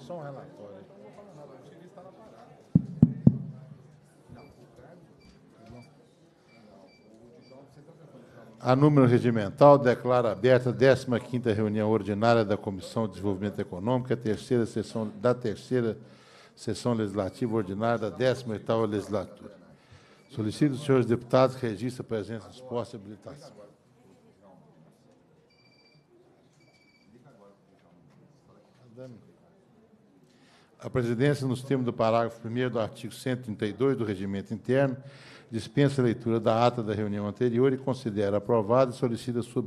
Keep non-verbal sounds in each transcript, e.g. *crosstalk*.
só um relatório. A número regimental declara aberta a 15ª reunião ordinária da Comissão de Desenvolvimento Econômico, a terceira sessão da terceira sessão legislativa ordinária da 18ª legislatura. Solicito os senhores deputados que registrem a presença dos postos e habilitação. A presidência, nos termos do parágrafo 1 do artigo 132 do Regimento Interno, dispensa a leitura da ata da reunião anterior e considera aprovada e solicita sua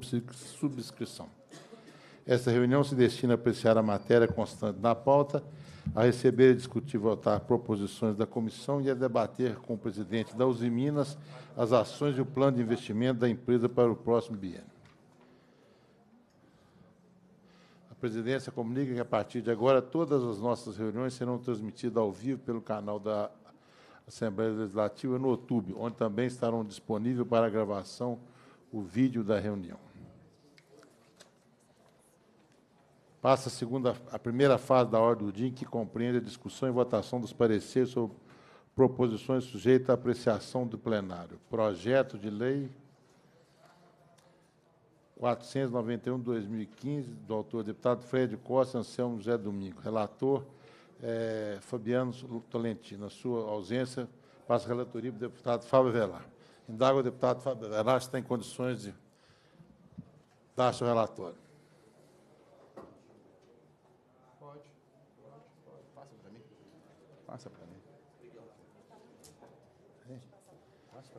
subscrição. Esta reunião se destina a apreciar a matéria constante na pauta, a receber, discutir e votar proposições da comissão e a debater com o presidente da Uzi Minas as ações e o plano de investimento da empresa para o próximo biênio. presidência comunica que, a partir de agora, todas as nossas reuniões serão transmitidas ao vivo pelo canal da Assembleia Legislativa no YouTube, onde também estarão disponíveis para gravação o vídeo da reunião. Passa a, segunda, a primeira fase da ordem do dia, que compreende a discussão e votação dos pareceres sobre proposições sujeitas à apreciação do plenário. Projeto de lei 491 de 2015, do autor deputado Fred Costa Anselmo José Domingo. Relator é, Fabiano Tolentino. Na sua ausência, passa a relatoria para o deputado Fábio Velar. Indago o deputado Fábio Velar se tem condições de dar seu relatório. Pode. pode, Passa para mim. Passa para mim.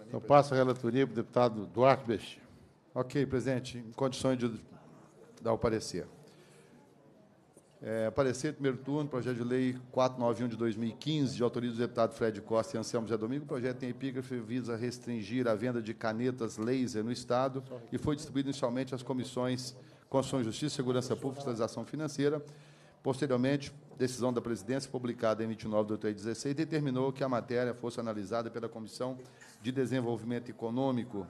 Então, passa a relatoria para o deputado Duarte Bexi. Ok, presidente, em condições de dar o parecer. É, parecer, primeiro turno, projeto de lei 491 de 2015, de autoria do deputado Fred Costa e Anselmo José Domingo. O projeto tem epígrafe visa restringir a venda de canetas laser no Estado e foi distribuído inicialmente às comissões Constituição e Justiça, Segurança Pública e Fiscalização Financeira. Posteriormente, decisão da presidência, publicada em 29 de outubro de 2016, determinou que a matéria fosse analisada pela Comissão de Desenvolvimento Econômico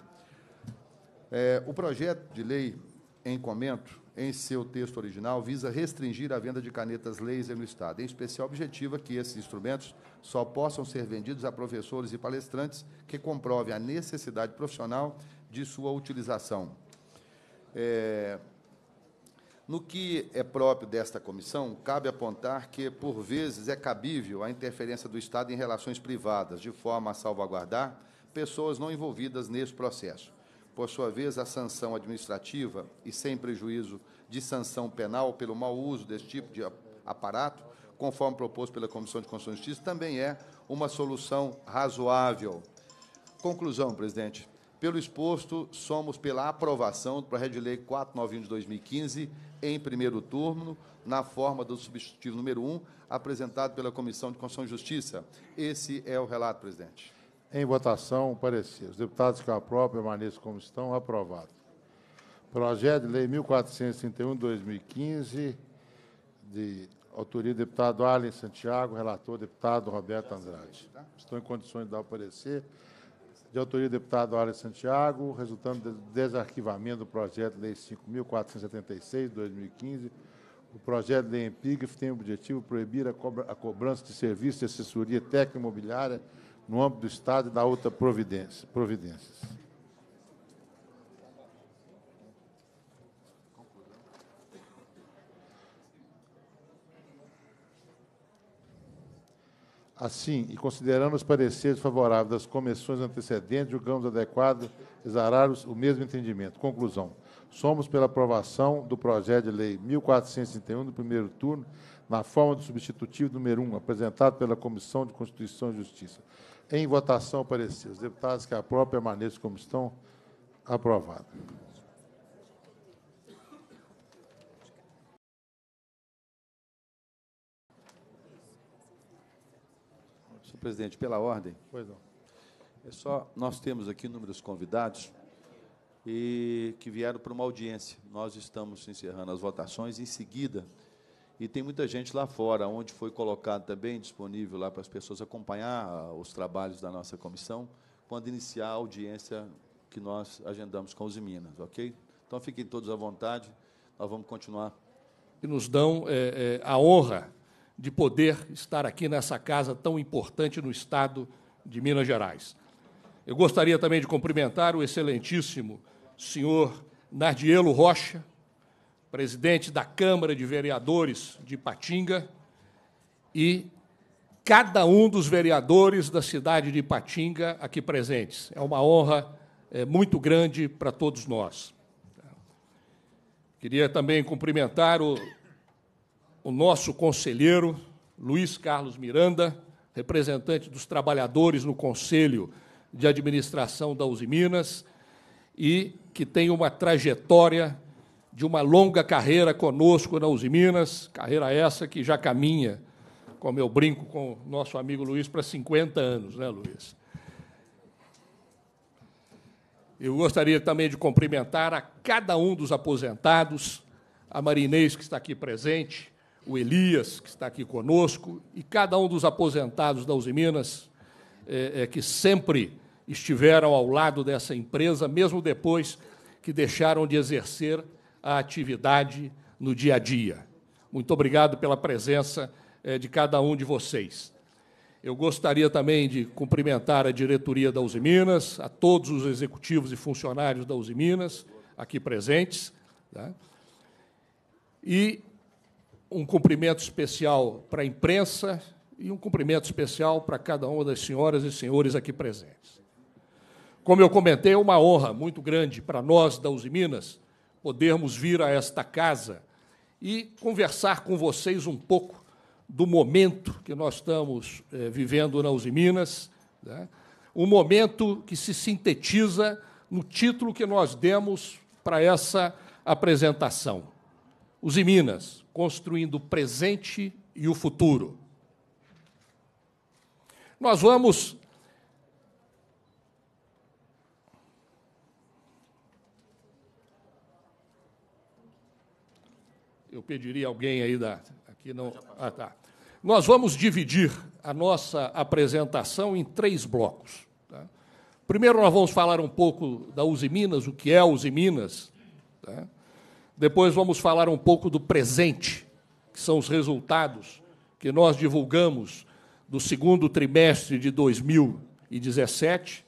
é, o projeto de lei em comento, em seu texto original, visa restringir a venda de canetas laser no Estado. Em especial, objetiva é que esses instrumentos só possam ser vendidos a professores e palestrantes que comprovem a necessidade profissional de sua utilização. É, no que é próprio desta comissão, cabe apontar que, por vezes, é cabível a interferência do Estado em relações privadas, de forma a salvaguardar pessoas não envolvidas nesse processo. Por sua vez, a sanção administrativa, e sem prejuízo de sanção penal pelo mau uso desse tipo de aparato, conforme proposto pela Comissão de Constituição e Justiça, também é uma solução razoável. Conclusão, presidente. Pelo exposto, somos pela aprovação do projeto de lei 491 de 2015, em primeiro turno, na forma do substitutivo número 1, apresentado pela Comissão de Constituição e Justiça. Esse é o relato, presidente. Em votação, parecer. Os deputados que aprovam permaneçam como estão. Aprovado. Projeto de Lei 1431-2015, de autoria do deputado Arlen Santiago, relator deputado Roberto Andrade. Estou em condições de dar o parecer. De autoria do deputado Arlen Santiago, resultando do desarquivamento do projeto de Lei 5.476-2015, o projeto de Lei é EMPIGF tem o objetivo de proibir a, cobrança de serviços de assessoria técnica imobiliária no âmbito do Estado e da outra providência, providências. Assim, e considerando os pareceres favoráveis das comissões antecedentes, julgamos adequado exarar o mesmo entendimento. Conclusão. Somos pela aprovação do projeto de lei 1431 do primeiro turno, na forma do substitutivo número 1, apresentado pela Comissão de Constituição e Justiça. Em votação, parecer. Os deputados que aprovam permaneçam como estão. Aprovado. Senhor presidente, pela ordem. Pois não. É só, nós temos aqui inúmeros convidados e que vieram para uma audiência. Nós estamos encerrando as votações. Em seguida, e tem muita gente lá fora, onde foi colocado também disponível lá para as pessoas acompanhar ah, os trabalhos da nossa comissão, quando iniciar a audiência que nós agendamos com os Minas, ok? Então fiquem todos à vontade, nós vamos continuar. E nos dão é, é, a honra de poder estar aqui nessa casa tão importante no Estado de Minas Gerais. Eu gostaria também de cumprimentar o excelentíssimo senhor Nardielo Rocha, presidente da Câmara de Vereadores de Ipatinga, e cada um dos vereadores da cidade de Ipatinga aqui presentes. É uma honra é, muito grande para todos nós. Queria também cumprimentar o, o nosso conselheiro, Luiz Carlos Miranda, representante dos trabalhadores no Conselho de Administração da Uzi Minas, e que tem uma trajetória de uma longa carreira conosco na Uzi Minas, carreira essa que já caminha, como eu brinco com o nosso amigo Luiz, para 50 anos, né, Luiz? Eu gostaria também de cumprimentar a cada um dos aposentados, a Marinês, que está aqui presente, o Elias, que está aqui conosco, e cada um dos aposentados da Uzi Minas, é, é, que sempre estiveram ao lado dessa empresa, mesmo depois que deixaram de exercer a atividade no dia a dia. Muito obrigado pela presença eh, de cada um de vocês. Eu gostaria também de cumprimentar a diretoria da Uzi Minas, a todos os executivos e funcionários da Uzi Minas aqui presentes. Né? E um cumprimento especial para a imprensa e um cumprimento especial para cada uma das senhoras e senhores aqui presentes. Como eu comentei, é uma honra muito grande para nós da Uzi Minas podermos vir a esta casa e conversar com vocês um pouco do momento que nós estamos eh, vivendo na Uzi Minas, né? um momento que se sintetiza no título que nós demos para essa apresentação. Uzi Minas, construindo o presente e o futuro. Nós vamos eu pediria alguém aí da. Aqui não. Ah, tá. Nós vamos dividir a nossa apresentação em três blocos. Tá? Primeiro, nós vamos falar um pouco da Uzi Minas, o que é a Uzi Minas. Tá? Depois, vamos falar um pouco do presente, que são os resultados que nós divulgamos do segundo trimestre de 2017.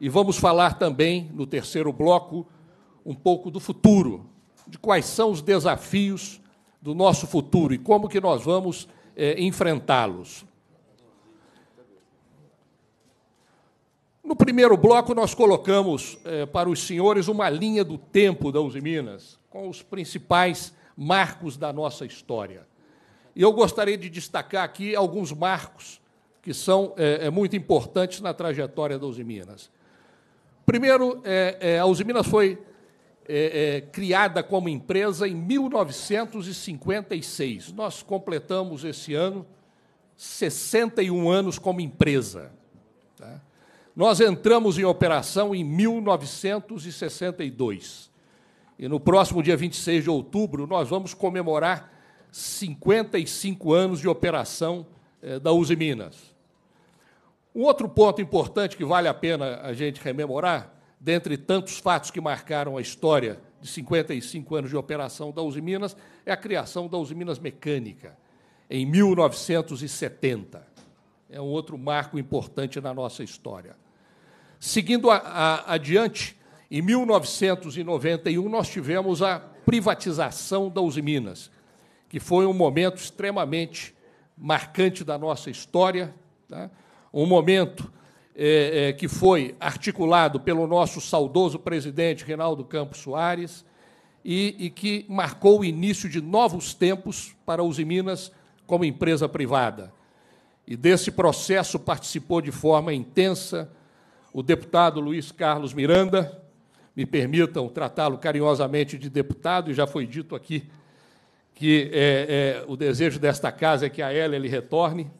E vamos falar também, no terceiro bloco, um pouco do futuro, de quais são os desafios do nosso futuro e como que nós vamos é, enfrentá-los. No primeiro bloco, nós colocamos é, para os senhores uma linha do tempo da Uzi Minas, com os principais marcos da nossa história. E eu gostaria de destacar aqui alguns marcos que são é, é muito importantes na trajetória da Uzi Minas. Primeiro, é, é a Uzi Minas foi é, é, criada como empresa em 1956. Nós completamos esse ano 61 anos como empresa. Tá? Nós entramos em operação em 1962. E no próximo dia 26 de outubro, nós vamos comemorar 55 anos de operação é, da Uzi Minas. Um outro ponto importante que vale a pena a gente rememorar dentre tantos fatos que marcaram a história de 55 anos de operação da Uzi Minas, é a criação da Uzi Minas Mecânica, em 1970. É um outro marco importante na nossa história. Seguindo a, a, adiante, em 1991 nós tivemos a privatização da Uzi Minas, que foi um momento extremamente marcante da nossa história, tá? um momento é, é, que foi articulado pelo nosso saudoso presidente Reinaldo Campos Soares e, e que marcou o início de novos tempos para a Uzi Minas como empresa privada. E desse processo participou de forma intensa o deputado Luiz Carlos Miranda, me permitam tratá-lo carinhosamente de deputado, e já foi dito aqui que é, é, o desejo desta casa é que a ela ele retorne.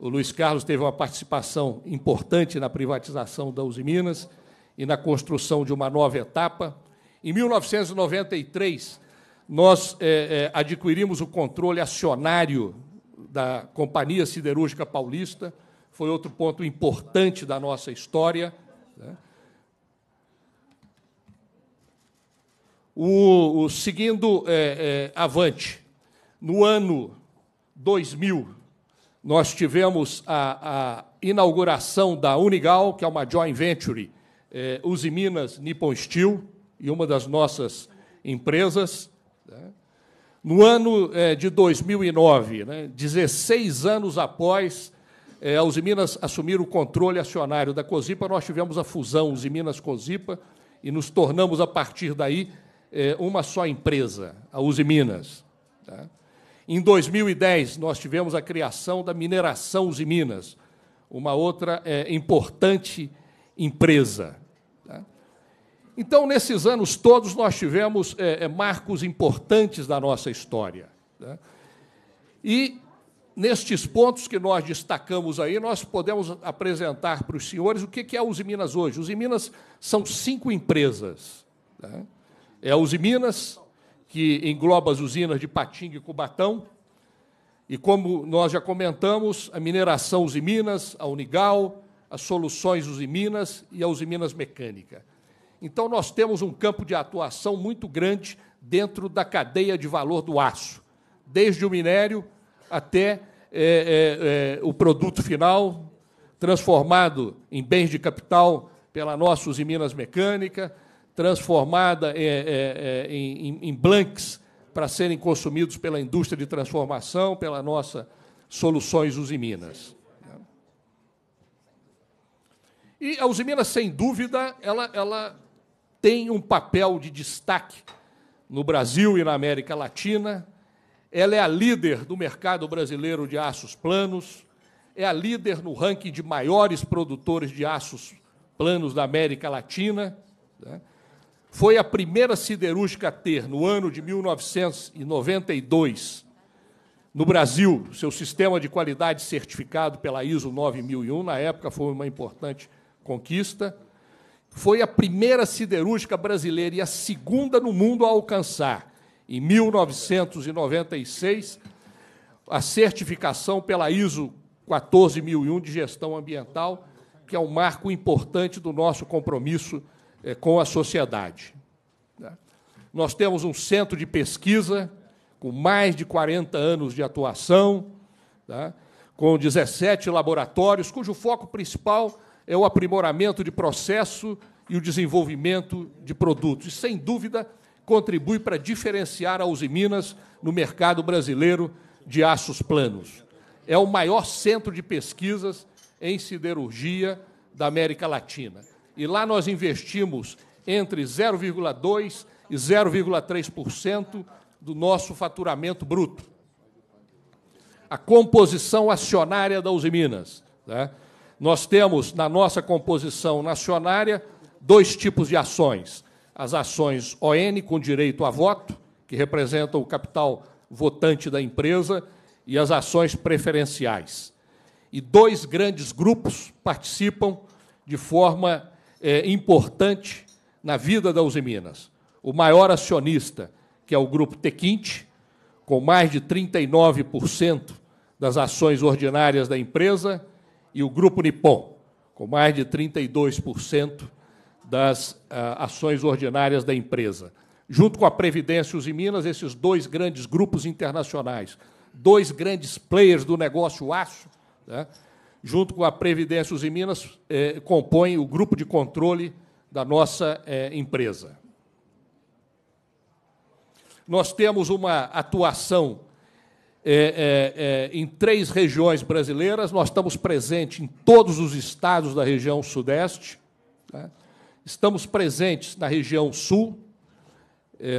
O Luiz Carlos teve uma participação importante na privatização da Uzi Minas e na construção de uma nova etapa. Em 1993, nós é, é, adquirimos o controle acionário da Companhia Siderúrgica Paulista, foi outro ponto importante da nossa história. Né? O, o seguindo é, avante, no ano 2000, nós tivemos a, a inauguração da Unigal, que é uma joint venture, é, Uzi Minas Nippon Steel, e uma das nossas empresas. Né? No ano é, de 2009, né, 16 anos após é, a Minas assumir o controle acionário da Cosipa, nós tivemos a fusão Minas cosipa e nos tornamos, a partir daí, é, uma só empresa, a Usiminas. Tá? Né? Em 2010, nós tivemos a criação da Mineração Uzi Minas, uma outra é, importante empresa. Tá? Então, nesses anos todos, nós tivemos é, é marcos importantes da nossa história. Né? E, nestes pontos que nós destacamos aí, nós podemos apresentar para os senhores o que é a Uzi Minas hoje. Uzi Minas são cinco empresas. Né? É a Uzi Minas, que engloba as usinas de Patinga e Cubatão. E como nós já comentamos, a mineração Usiminas, a Unigal, as soluções Usiminas e a Usiminas Mecânica. Então, nós temos um campo de atuação muito grande dentro da cadeia de valor do aço, desde o minério até é, é, é, o produto final, transformado em bens de capital pela nossa Usiminas Mecânica, transformada é, é, é em, em blanks para serem consumidos pela indústria de transformação, pela nossa Soluções Usiminas. E a Usiminas, sem dúvida, ela, ela tem um papel de destaque no Brasil e na América Latina. Ela é a líder do mercado brasileiro de aços planos, é a líder no ranking de maiores produtores de aços planos da América Latina. Né? foi a primeira siderúrgica a ter, no ano de 1992, no Brasil, seu sistema de qualidade certificado pela ISO 9001, na época foi uma importante conquista, foi a primeira siderúrgica brasileira e a segunda no mundo a alcançar, em 1996, a certificação pela ISO 14001 de gestão ambiental, que é um marco importante do nosso compromisso é, com a sociedade. Né? Nós temos um centro de pesquisa com mais de 40 anos de atuação, né? com 17 laboratórios, cujo foco principal é o aprimoramento de processo e o desenvolvimento de produtos. E, sem dúvida, contribui para diferenciar a Minas no mercado brasileiro de aços planos. É o maior centro de pesquisas em siderurgia da América Latina e lá nós investimos entre 0,2% e 0,3% do nosso faturamento bruto. A composição acionária da Uzi Minas. Né? Nós temos na nossa composição nacionária dois tipos de ações. As ações ON, com direito a voto, que representam o capital votante da empresa, e as ações preferenciais. E dois grandes grupos participam de forma é, importante na vida da Uzi Minas. O maior acionista, que é o Grupo Tequinte, com mais de 39% das ações ordinárias da empresa, e o Grupo Nippon, com mais de 32% das ah, ações ordinárias da empresa. Junto com a Previdência e Uzi Minas, esses dois grandes grupos internacionais, dois grandes players do negócio aço, né, junto com a Previdência em Minas, eh, compõem o grupo de controle da nossa é, empresa. Nós temos uma atuação é, em três regiões brasileiras, nós estamos presentes em todos os estados da região sudeste, né? estamos presentes na região sul,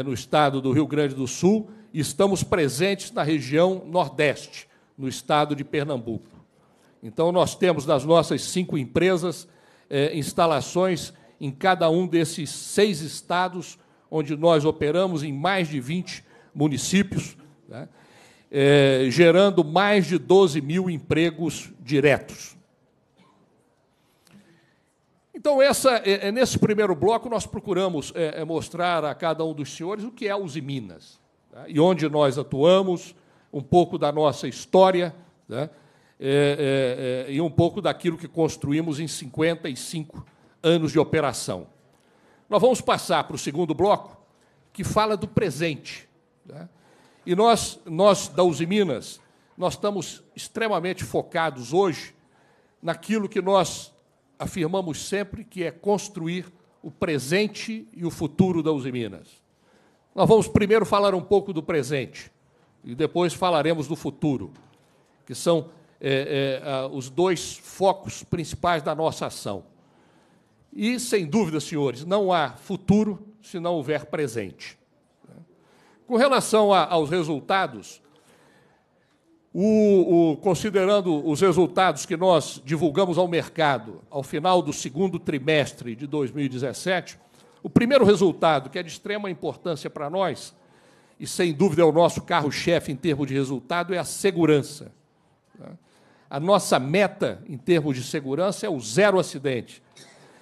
no estado do Rio Grande do Sul, e estamos presentes na região nordeste, no estado de Pernambuco. Então, nós temos nas nossas cinco empresas eh, instalações em cada um desses seis estados, onde nós operamos em mais de 20 municípios, né, eh, gerando mais de 12 mil empregos diretos. Então, essa, eh, nesse primeiro bloco, nós procuramos mostrar a cada um dos senhores o que é a Uzi Minas, né, e onde nós atuamos, um pouco da nossa história, né, é, é, é, e um pouco daquilo que construímos em 55 anos de operação. Nós vamos passar para o segundo bloco, que fala do presente. Né? E nós, nós da Uzi Minas, nós estamos extremamente focados hoje naquilo que nós afirmamos sempre, que é construir o presente e o futuro da Uzi Minas. Nós vamos primeiro falar um pouco do presente e depois falaremos do futuro, que são é, é, os dois focos principais da nossa ação. E, sem dúvida, senhores, não há futuro se não houver presente. Com relação a, aos resultados, o, o, considerando os resultados que nós divulgamos ao mercado ao final do segundo trimestre de 2017, o primeiro resultado, que é de extrema importância para nós, e sem dúvida é o nosso carro-chefe em termos de resultado, é a segurança. A nossa meta em termos de segurança é o zero acidente.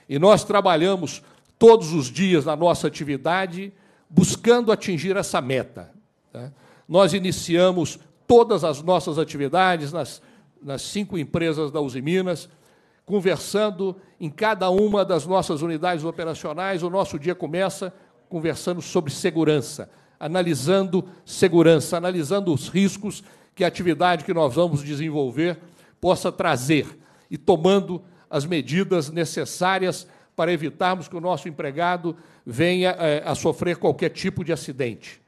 E nós trabalhamos todos os dias na nossa atividade buscando atingir essa meta. Tá? Nós iniciamos todas as nossas atividades nas, nas cinco empresas da Uzi Minas, conversando em cada uma das nossas unidades operacionais. O nosso dia começa conversando sobre segurança, analisando segurança, analisando os riscos que a atividade que nós vamos desenvolver possa trazer e tomando as medidas necessárias para evitarmos que o nosso empregado venha é, a sofrer qualquer tipo de acidente.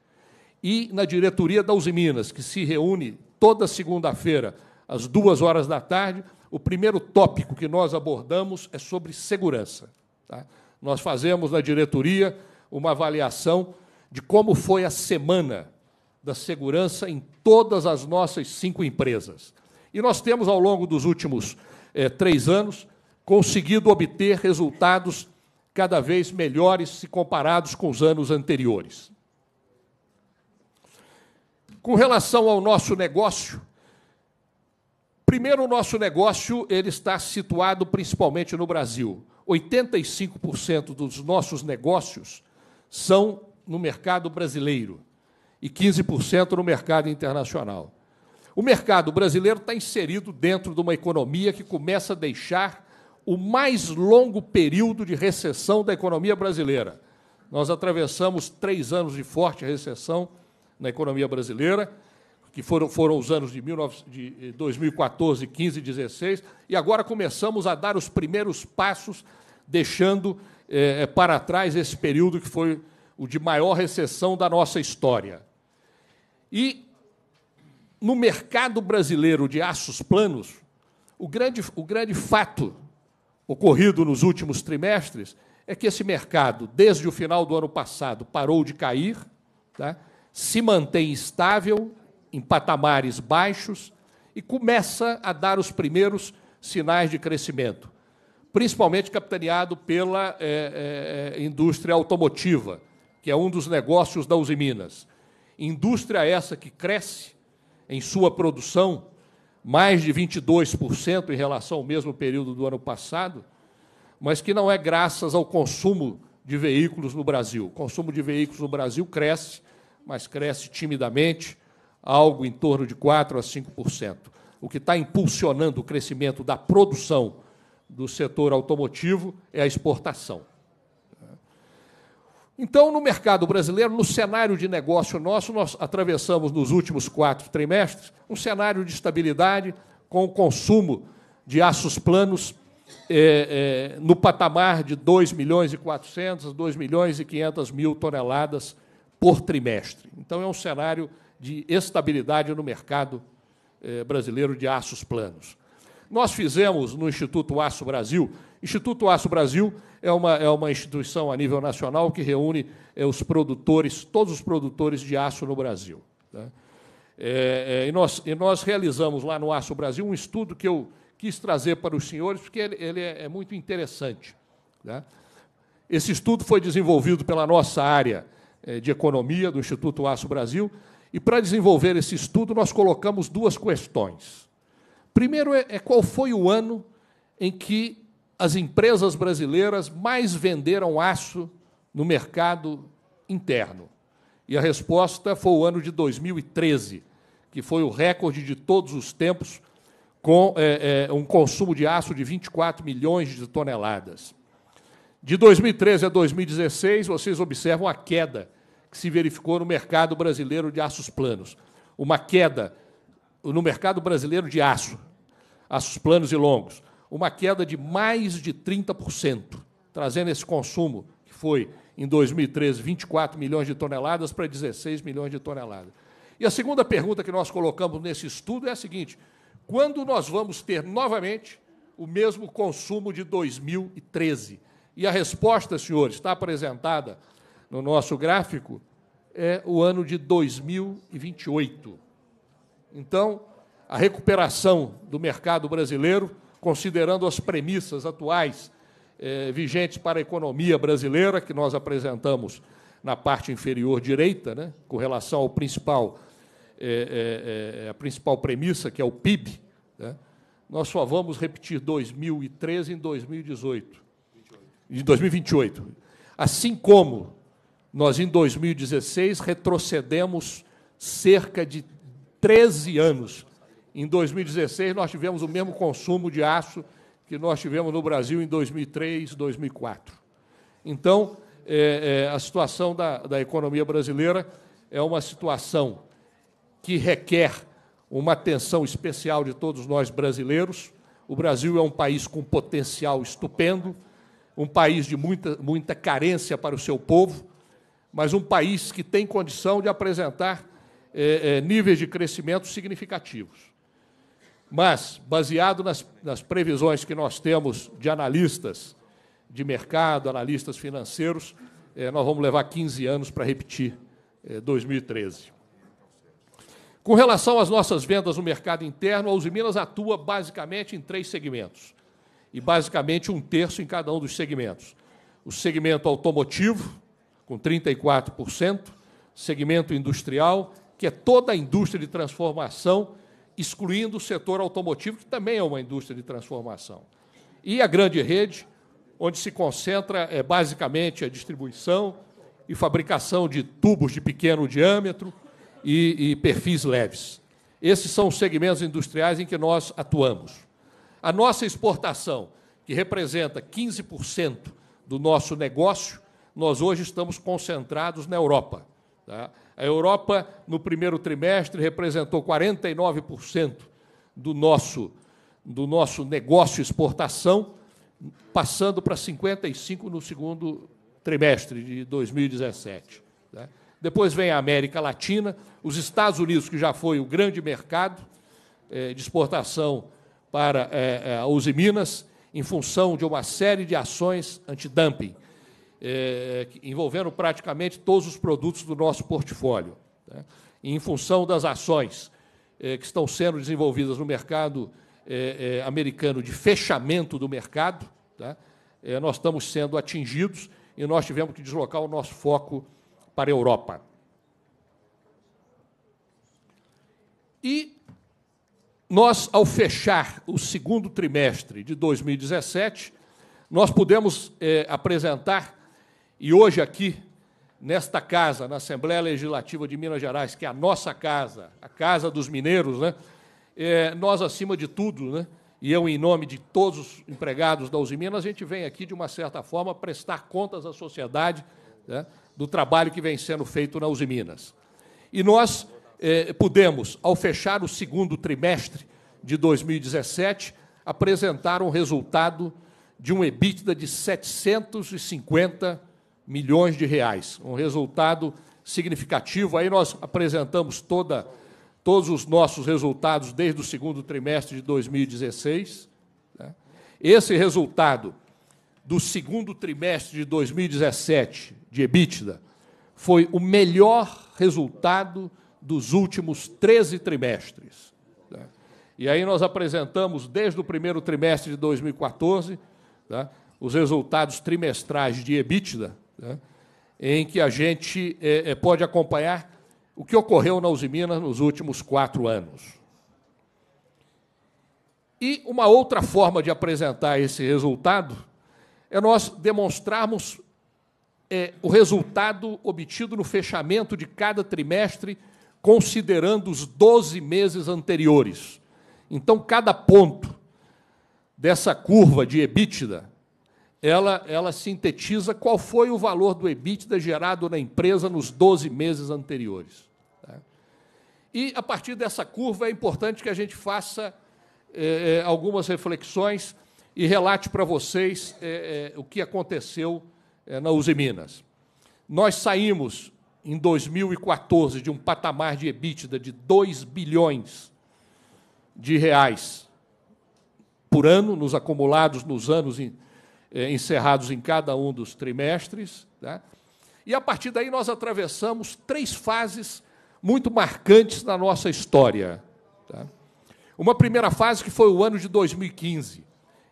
E na diretoria da Uzi Minas, que se reúne toda segunda-feira, às duas horas da tarde, o primeiro tópico que nós abordamos é sobre segurança. Tá? Nós fazemos na diretoria uma avaliação de como foi a semana da segurança em todas as nossas cinco empresas. E nós temos, ao longo dos últimos é, três anos, conseguido obter resultados cada vez melhores se comparados com os anos anteriores. Com relação ao nosso negócio, primeiro o nosso negócio ele está situado principalmente no Brasil. 85% dos nossos negócios são no mercado brasileiro e 15% no mercado internacional. O mercado brasileiro está inserido dentro de uma economia que começa a deixar o mais longo período de recessão da economia brasileira. Nós atravessamos três anos de forte recessão na economia brasileira, que foram, foram os anos de, 19, de 2014, eh, 15 e 16, e agora começamos a dar os primeiros passos, deixando é, para trás esse período que foi o de maior recessão da nossa história. E no mercado brasileiro de aços planos, o grande, o grande fato ocorrido nos últimos trimestres é que esse mercado, desde o final do ano passado, parou de cair, tá? se mantém estável, em patamares baixos, e começa a dar os primeiros sinais de crescimento, principalmente capitaneado pela é, é, indústria automotiva, que é um dos negócios da Usiminas. Indústria essa que cresce em sua produção, mais de 22% em relação ao mesmo período do ano passado, mas que não é graças ao consumo de veículos no Brasil. O consumo de veículos no Brasil cresce, mas cresce timidamente, algo em torno de 4% a 5%. O que está impulsionando o crescimento da produção do setor automotivo é a exportação. Então, no mercado brasileiro, no cenário de negócio nosso, nós atravessamos nos últimos quatro trimestres um cenário de estabilidade com o consumo de aços planos é, é, no patamar de 2 milhões e 400, 2 milhões e 500 mil toneladas por trimestre. Então, é um cenário de estabilidade no mercado é, brasileiro de aços planos. Nós fizemos no Instituto Aço Brasil. Instituto Aço Brasil é uma, é uma instituição a nível nacional que reúne é, os produtores, todos os produtores de aço no Brasil. Né? É, é e, nós, e nós realizamos lá no Aço Brasil um estudo que eu quis trazer para os senhores, porque ele, ele é, é muito interessante. Né? Esse estudo foi desenvolvido pela nossa área é, de economia do Instituto Aço Brasil, e para desenvolver esse estudo nós colocamos duas questões. Primeiro é, é qual foi o ano em que as empresas brasileiras mais venderam aço no mercado interno. E a resposta foi o ano de 2013, que foi o recorde de todos os tempos, com é, é, um consumo de aço de 24 milhões de toneladas. De 2013 a 2016, vocês observam a queda que se verificou no mercado brasileiro de aços planos. Uma queda no mercado brasileiro de aço aos planos e longos, uma queda de mais de 30%, trazendo esse consumo, que foi em 2013 24 milhões de toneladas, para 16 milhões de toneladas. E a segunda pergunta que nós colocamos nesse estudo é a seguinte: quando nós vamos ter novamente o mesmo consumo de 2013? E a resposta, senhores, está apresentada no nosso gráfico, é o ano de 2028. Então, a recuperação do mercado brasileiro, considerando as premissas atuais eh, vigentes para a economia brasileira, que nós apresentamos na parte inferior direita, né, com relação ao principal, eh, eh, eh a principal premissa, que é o PIB, né, nós só vamos repetir 2013 em 2018. 28. Em 2028. Assim como nós, em 2016, retrocedemos cerca de 13 anos em 2016, nós tivemos o mesmo consumo de aço que nós tivemos no Brasil em 2003, 2004. Então, é, é, a situação da, da economia brasileira é uma situação que requer uma atenção especial de todos nós brasileiros. O Brasil é um país com potencial estupendo, um país de muita, muita carência para o seu povo, mas um país que tem condição de apresentar é, é níveis de crescimento significativos. Mas, baseado nas, nas previsões que nós temos de analistas de mercado, analistas financeiros, eh, nós vamos levar 15 anos para repetir 2013. Eh, com relação às nossas vendas no mercado interno, a Uzi Minas atua basicamente em três segmentos, e basicamente um terço em cada um dos segmentos. O segmento automotivo, com 34%, segmento industrial, que é toda a indústria de transformação excluindo o setor automotivo, que também é uma indústria de transformação. E a grande rede, onde se concentra é, basicamente a distribuição e fabricação de tubos de pequeno diâmetro e, e perfis leves. Esses são os segmentos industriais em que nós atuamos. A nossa exportação, que representa 15% do nosso negócio, nós hoje estamos concentrados na Europa. Tá? A Europa, no primeiro trimestre, representou 49% do nosso, do nosso negócio exportação, passando para 55% no segundo trimestre de 2017. Né? Depois vem a América Latina, os Estados Unidos, que já foi o grande mercado eh, de exportação para eh, eh, a Uzi Minas, em função de uma série de ações antidumping. É, é, envolvendo praticamente todos os produtos do nosso portfólio. Né? em função das ações é, que estão sendo desenvolvidas no mercado é, é americano de fechamento do mercado, tá? É, nós estamos sendo atingidos e nós tivemos que deslocar o nosso foco para a Europa. E nós, ao fechar o segundo trimestre de 2017, nós pudemos apresentar e hoje aqui, nesta casa, na Assembleia Legislativa de Minas Gerais, que é a nossa casa, a casa dos mineiros, né? É, nós, acima de tudo, né? e eu, em nome de todos os empregados da Uzi Minas, a gente vem aqui, de uma certa forma, prestar contas à sociedade né? do trabalho que vem sendo feito na Uzi Minas. E nós é, pudemos, ao fechar o segundo trimestre de 2017, apresentar um resultado de um EBITDA de 750 milhões de reais. Um resultado significativo. Aí nós apresentamos toda, todos os nossos resultados desde o segundo trimestre de 2016. Né? Esse resultado do segundo trimestre de 2017 de EBITDA foi o melhor resultado dos últimos 13 trimestres. Né? E aí nós apresentamos, desde o primeiro trimestre de 2014, né, os resultados trimestrais de EBITDA, né, em que a gente é, pode acompanhar o que ocorreu na Usiminas nos últimos quatro anos. E uma outra forma de apresentar esse resultado é nós demonstrarmos é, o resultado obtido no fechamento de cada trimestre, considerando os 12 meses anteriores. Então, cada ponto dessa curva de EBITDA ela, ela sintetiza qual foi o valor do EBITDA gerado na empresa nos 12 meses anteriores. Tá? E, a partir dessa curva, é importante que a gente faça é, é, algumas reflexões e relate para vocês é, o que aconteceu na Uzi Minas. Nós saímos, em 2014, de um patamar de EBITDA de 2 bilhões de reais por ano, nos acumulados nos anos... Em, eh, encerrados em cada um dos trimestres. Né? E a partir daí nós atravessamos três fases muito marcantes na nossa história. Tá? Uma primeira fase que foi o ano de 2015,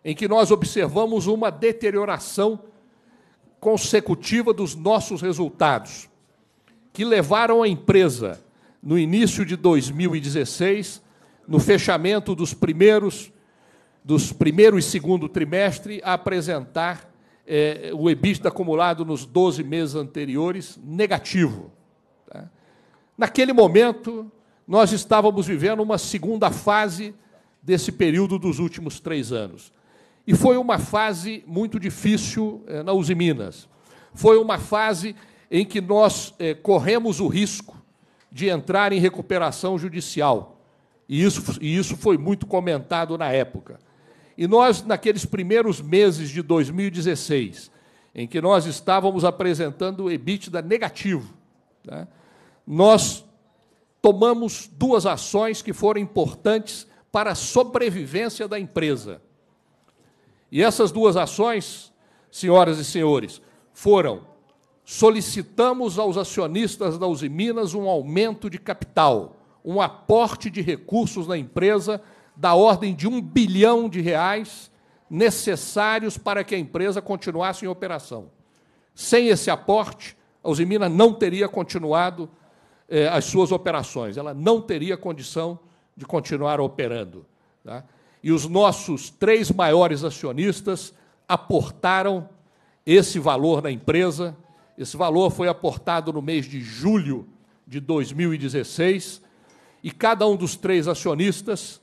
em que nós observamos uma deterioração consecutiva dos nossos resultados, que levaram a empresa, no início de 2016, no fechamento dos primeiros dos primeiro e segundo trimestre a apresentar é, o EBITDA acumulado nos 12 meses anteriores negativo. Tá? Naquele momento, nós estávamos vivendo uma segunda fase desse período dos últimos três anos. E foi uma fase muito difícil é, na Uzi Minas. Foi uma fase em que nós é, corremos o risco de entrar em recuperação judicial. E isso, e isso foi muito comentado na época. E nós, naqueles primeiros meses de 2016, em que nós estávamos apresentando o EBITDA negativo, né, nós tomamos duas ações que foram importantes para a sobrevivência da empresa. E essas duas ações, senhoras e senhores, foram solicitamos aos acionistas da Uzi Minas um aumento de capital, um aporte de recursos na empresa da ordem de um bilhão de reais necessários para que a empresa continuasse em operação. Sem esse aporte, a Usimina não teria continuado eh, as suas operações, ela não teria condição de continuar operando. Tá? E os nossos três maiores acionistas aportaram esse valor na empresa. Esse valor foi aportado no mês de julho de 2016 e cada um dos três acionistas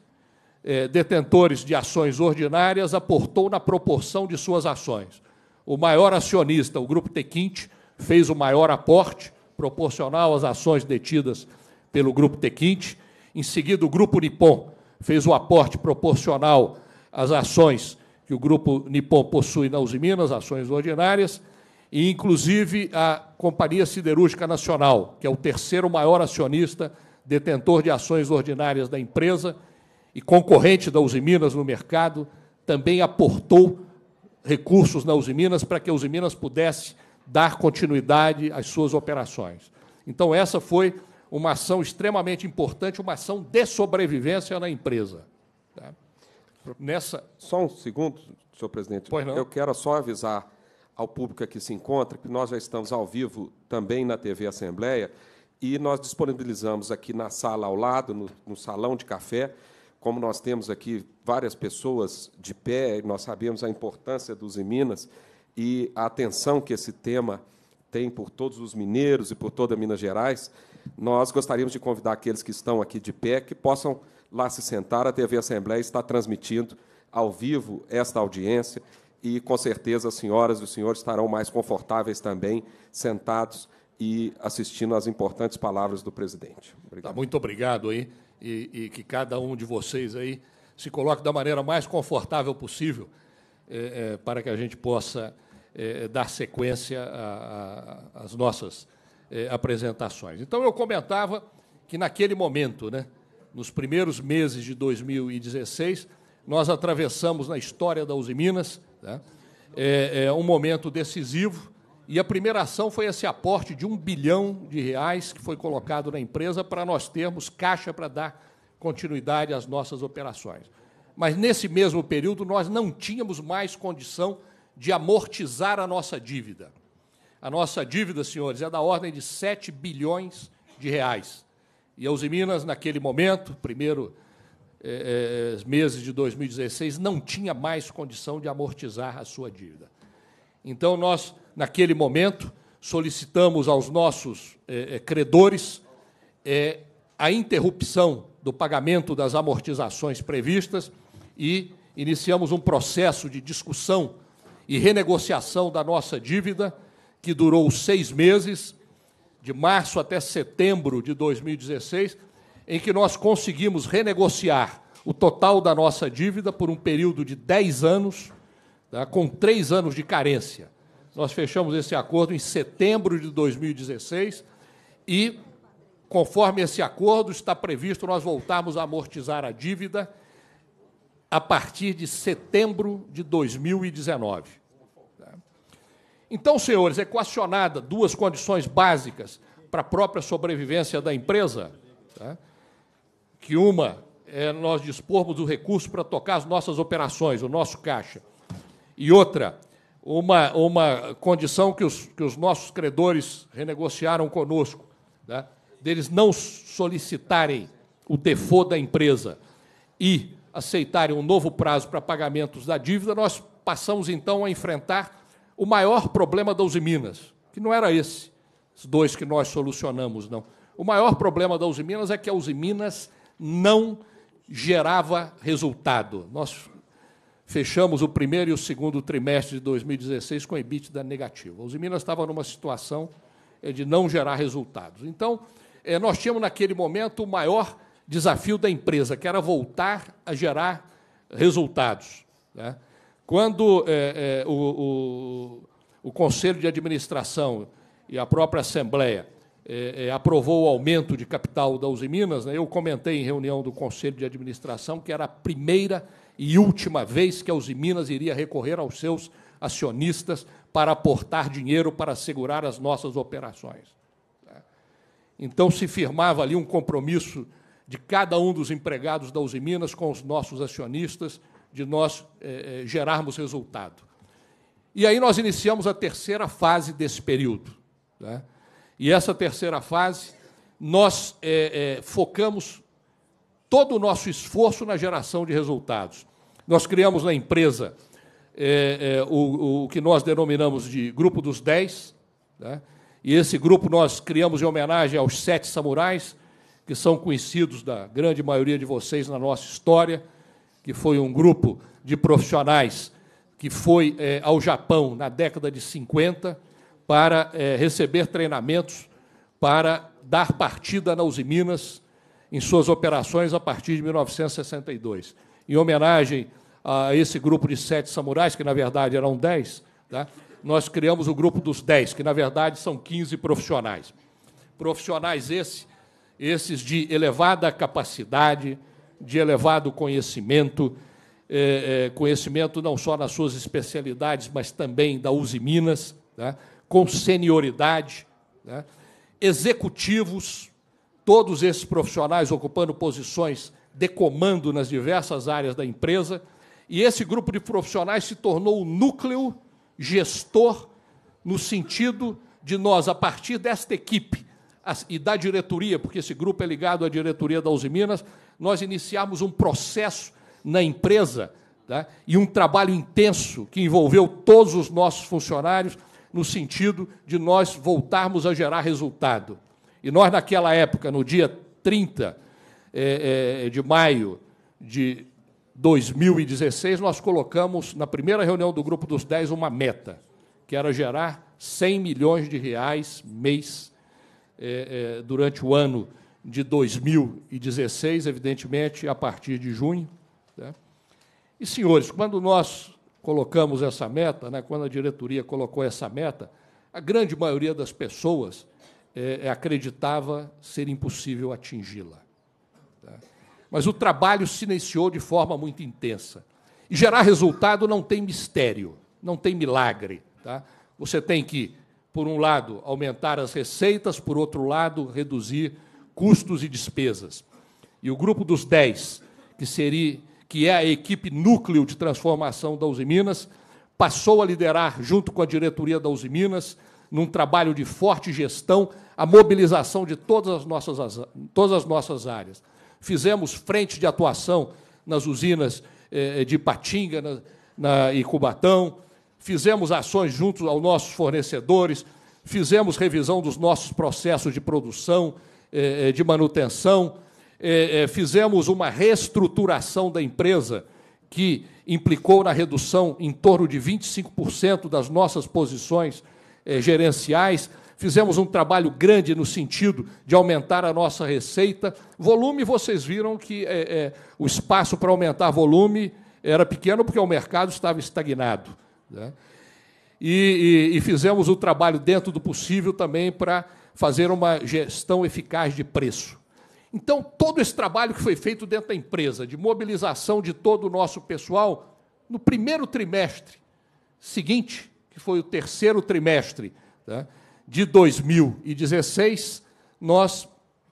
eh, detentores de ações ordinárias aportou na proporção de suas ações. O maior acionista, o Grupo Tequint, fez o maior aporte proporcional às ações detidas pelo Grupo Tequint. Em seguida, o Grupo Nippon fez o aporte proporcional às ações que o Grupo Nippon possui na Usiminas, ações ordinárias, e, inclusive, a Companhia Siderúrgica Nacional, que é o terceiro maior acionista detentor de ações ordinárias da empresa, e concorrente da Usiminas no mercado, também aportou recursos na Usiminas para que a Usiminas pudesse dar continuidade às suas operações. Então, essa foi uma ação extremamente importante, uma ação de sobrevivência na empresa. Tá? Nessa... Só um segundo, senhor presidente. Pois não? Eu quero só avisar ao público aqui se encontra que nós já estamos ao vivo também na TV Assembleia e nós disponibilizamos aqui na sala ao lado, no, no salão de café, como nós temos aqui várias pessoas de pé, nós sabemos a importância dos em Minas e a atenção que esse tema tem por todos os mineiros e por toda Minas Gerais, nós gostaríamos de convidar aqueles que estão aqui de pé que possam lá se sentar. A TV Assembleia está transmitindo ao vivo esta audiência e, com certeza, as senhoras e os senhores estarão mais confortáveis também, sentados e assistindo às importantes palavras do presidente. Obrigado. Tá, muito obrigado aí e, e, que cada um de vocês aí se coloque da maneira mais confortável possível é, é, para que a gente possa é, é dar sequência às nossas é, apresentações. Então, eu comentava que, naquele momento, né, nos primeiros meses de 2016, nós atravessamos na história da Usiminas né, é, um momento decisivo e a primeira ação foi esse aporte de um bilhão de reais que foi colocado na empresa para nós termos caixa para dar continuidade às nossas operações. Mas nesse mesmo período nós não tínhamos mais condição de amortizar a nossa dívida. A nossa dívida, senhores, é da ordem de 7 bilhões de reais. E a Uzi Minas, naquele momento, primeiro eh, eh, meses de 2016, não tinha mais condição de amortizar a sua dívida. Então nós naquele momento, solicitamos aos nossos é, credores é, a interrupção do pagamento das amortizações previstas e iniciamos um processo de discussão e renegociação da nossa dívida, que durou seis meses, de março até setembro de 2016, em que nós conseguimos renegociar o total da nossa dívida por um período de 10 anos, tá, com três anos de carência. Nós fechamos esse acordo em setembro de 2016 e, conforme esse acordo, está previsto nós voltarmos a amortizar a dívida a partir de setembro de 2019. Então, senhores, equacionada duas condições básicas para a própria sobrevivência da empresa, tá? que uma é nós dispormos do recurso para tocar as nossas operações, o nosso caixa, e outra uma, uma condição que os, que os nossos credores renegociaram conosco, né? deles não solicitarem o default da empresa e aceitarem um novo prazo para pagamentos da dívida, nós passamos então a enfrentar o maior problema da Uzi Minas, que não era esse, os dois que nós solucionamos, não. O maior problema da Uzi Minas é que a Uzi Minas não gerava resultado. Nós Fechamos o primeiro e o segundo trimestre de 2016 com a EBITDA negativa. Os Minas estavam numa situação é, de não gerar resultados. Então, é, nós tínhamos naquele momento o maior desafio da empresa, que era voltar a gerar resultados. Né? Quando é, o, Conselho de Administração e a própria Assembleia aprovou o aumento de capital da Uzi Minas, né? eu comentei em reunião do Conselho de Administração que era a primeira e última vez que a Uzi Minas iria recorrer aos seus acionistas para aportar dinheiro para assegurar as nossas operações. Então se firmava ali um compromisso de cada um dos empregados da Uzi Minas com os nossos acionistas, de nós eh, eh, gerarmos resultado. E aí nós iniciamos a terceira fase desse período. Né? E essa terceira fase, nós eh, eh, focamos todo o nosso esforço na geração de resultados. Nós criamos na empresa é, é, o, o, que nós denominamos de Grupo dos Dez, né? e esse grupo nós criamos em homenagem aos sete samurais, que são conhecidos da grande maioria de vocês na nossa história, que foi um grupo de profissionais que foi é, ao Japão na década de 50 para é, receber treinamentos para dar partida na Uzi Minas em suas operações a partir de 1962. Em homenagem a esse grupo de sete samurais, que na verdade eram dez, tá? nós criamos o grupo dos dez, que na verdade são 15 profissionais. Profissionais esses de elevada capacidade, de elevado conhecimento, é, é, conhecimento não só nas suas especialidades, mas também da Uzi Minas, tá? com senioridade, tá? executivos, todos esses profissionais ocupando posições de comando nas diversas áreas da empresa, e esse grupo de profissionais se tornou o núcleo gestor no sentido de nós, a partir desta equipe e da diretoria, porque esse grupo é ligado à diretoria da Uzi Minas, nós iniciamos um processo na empresa tá? e um trabalho intenso que envolveu todos os nossos funcionários no sentido de nós voltarmos a gerar resultado. E nós, naquela época, no dia 30 é, é, de maio de 2016, nós colocamos, na primeira reunião do Grupo dos 10, uma meta, que era gerar 100 milhões de reais mês é, durante o ano de 2016, evidentemente, a partir de junho. Né? E, senhores, quando nós colocamos essa meta, né, quando a diretoria colocou essa meta, a grande maioria das pessoas é, é, acreditava ser impossível atingi-la. Tá? Mas o trabalho silenciou de forma muito intensa. E gerar resultado não tem mistério, não tem milagre. Tá? Você tem que, por um lado, aumentar as receitas, por outro lado, reduzir custos e despesas. E o grupo dos 10, que seria que é a equipe núcleo de transformação da Uzi Minas, passou a liderar junto com a diretoria da Uzi Minas num trabalho de forte gestão a mobilização de todas as nossas, todas as nossas áreas. Fizemos frente de atuação nas usinas eh, de Patinga na, na, e Cubatão, fizemos ações junto aos nossos fornecedores, fizemos revisão dos nossos processos de produção, eh, eh, de manutenção, fizemos uma reestruturação da empresa que implicou na redução em torno de 25% das nossas posições gerenciais Fizemos um trabalho grande no sentido de aumentar a nossa receita. Volume, vocês viram que é, é, o espaço para aumentar volume era pequeno porque o mercado estava estagnado. Né? E, e, e fizemos o trabalho dentro do possível também para fazer uma gestão eficaz de preço. Então, todo esse trabalho que foi feito dentro da empresa, de mobilização de todo o nosso pessoal, no primeiro trimestre seguinte, que foi o terceiro trimestre, né? de 2016, nós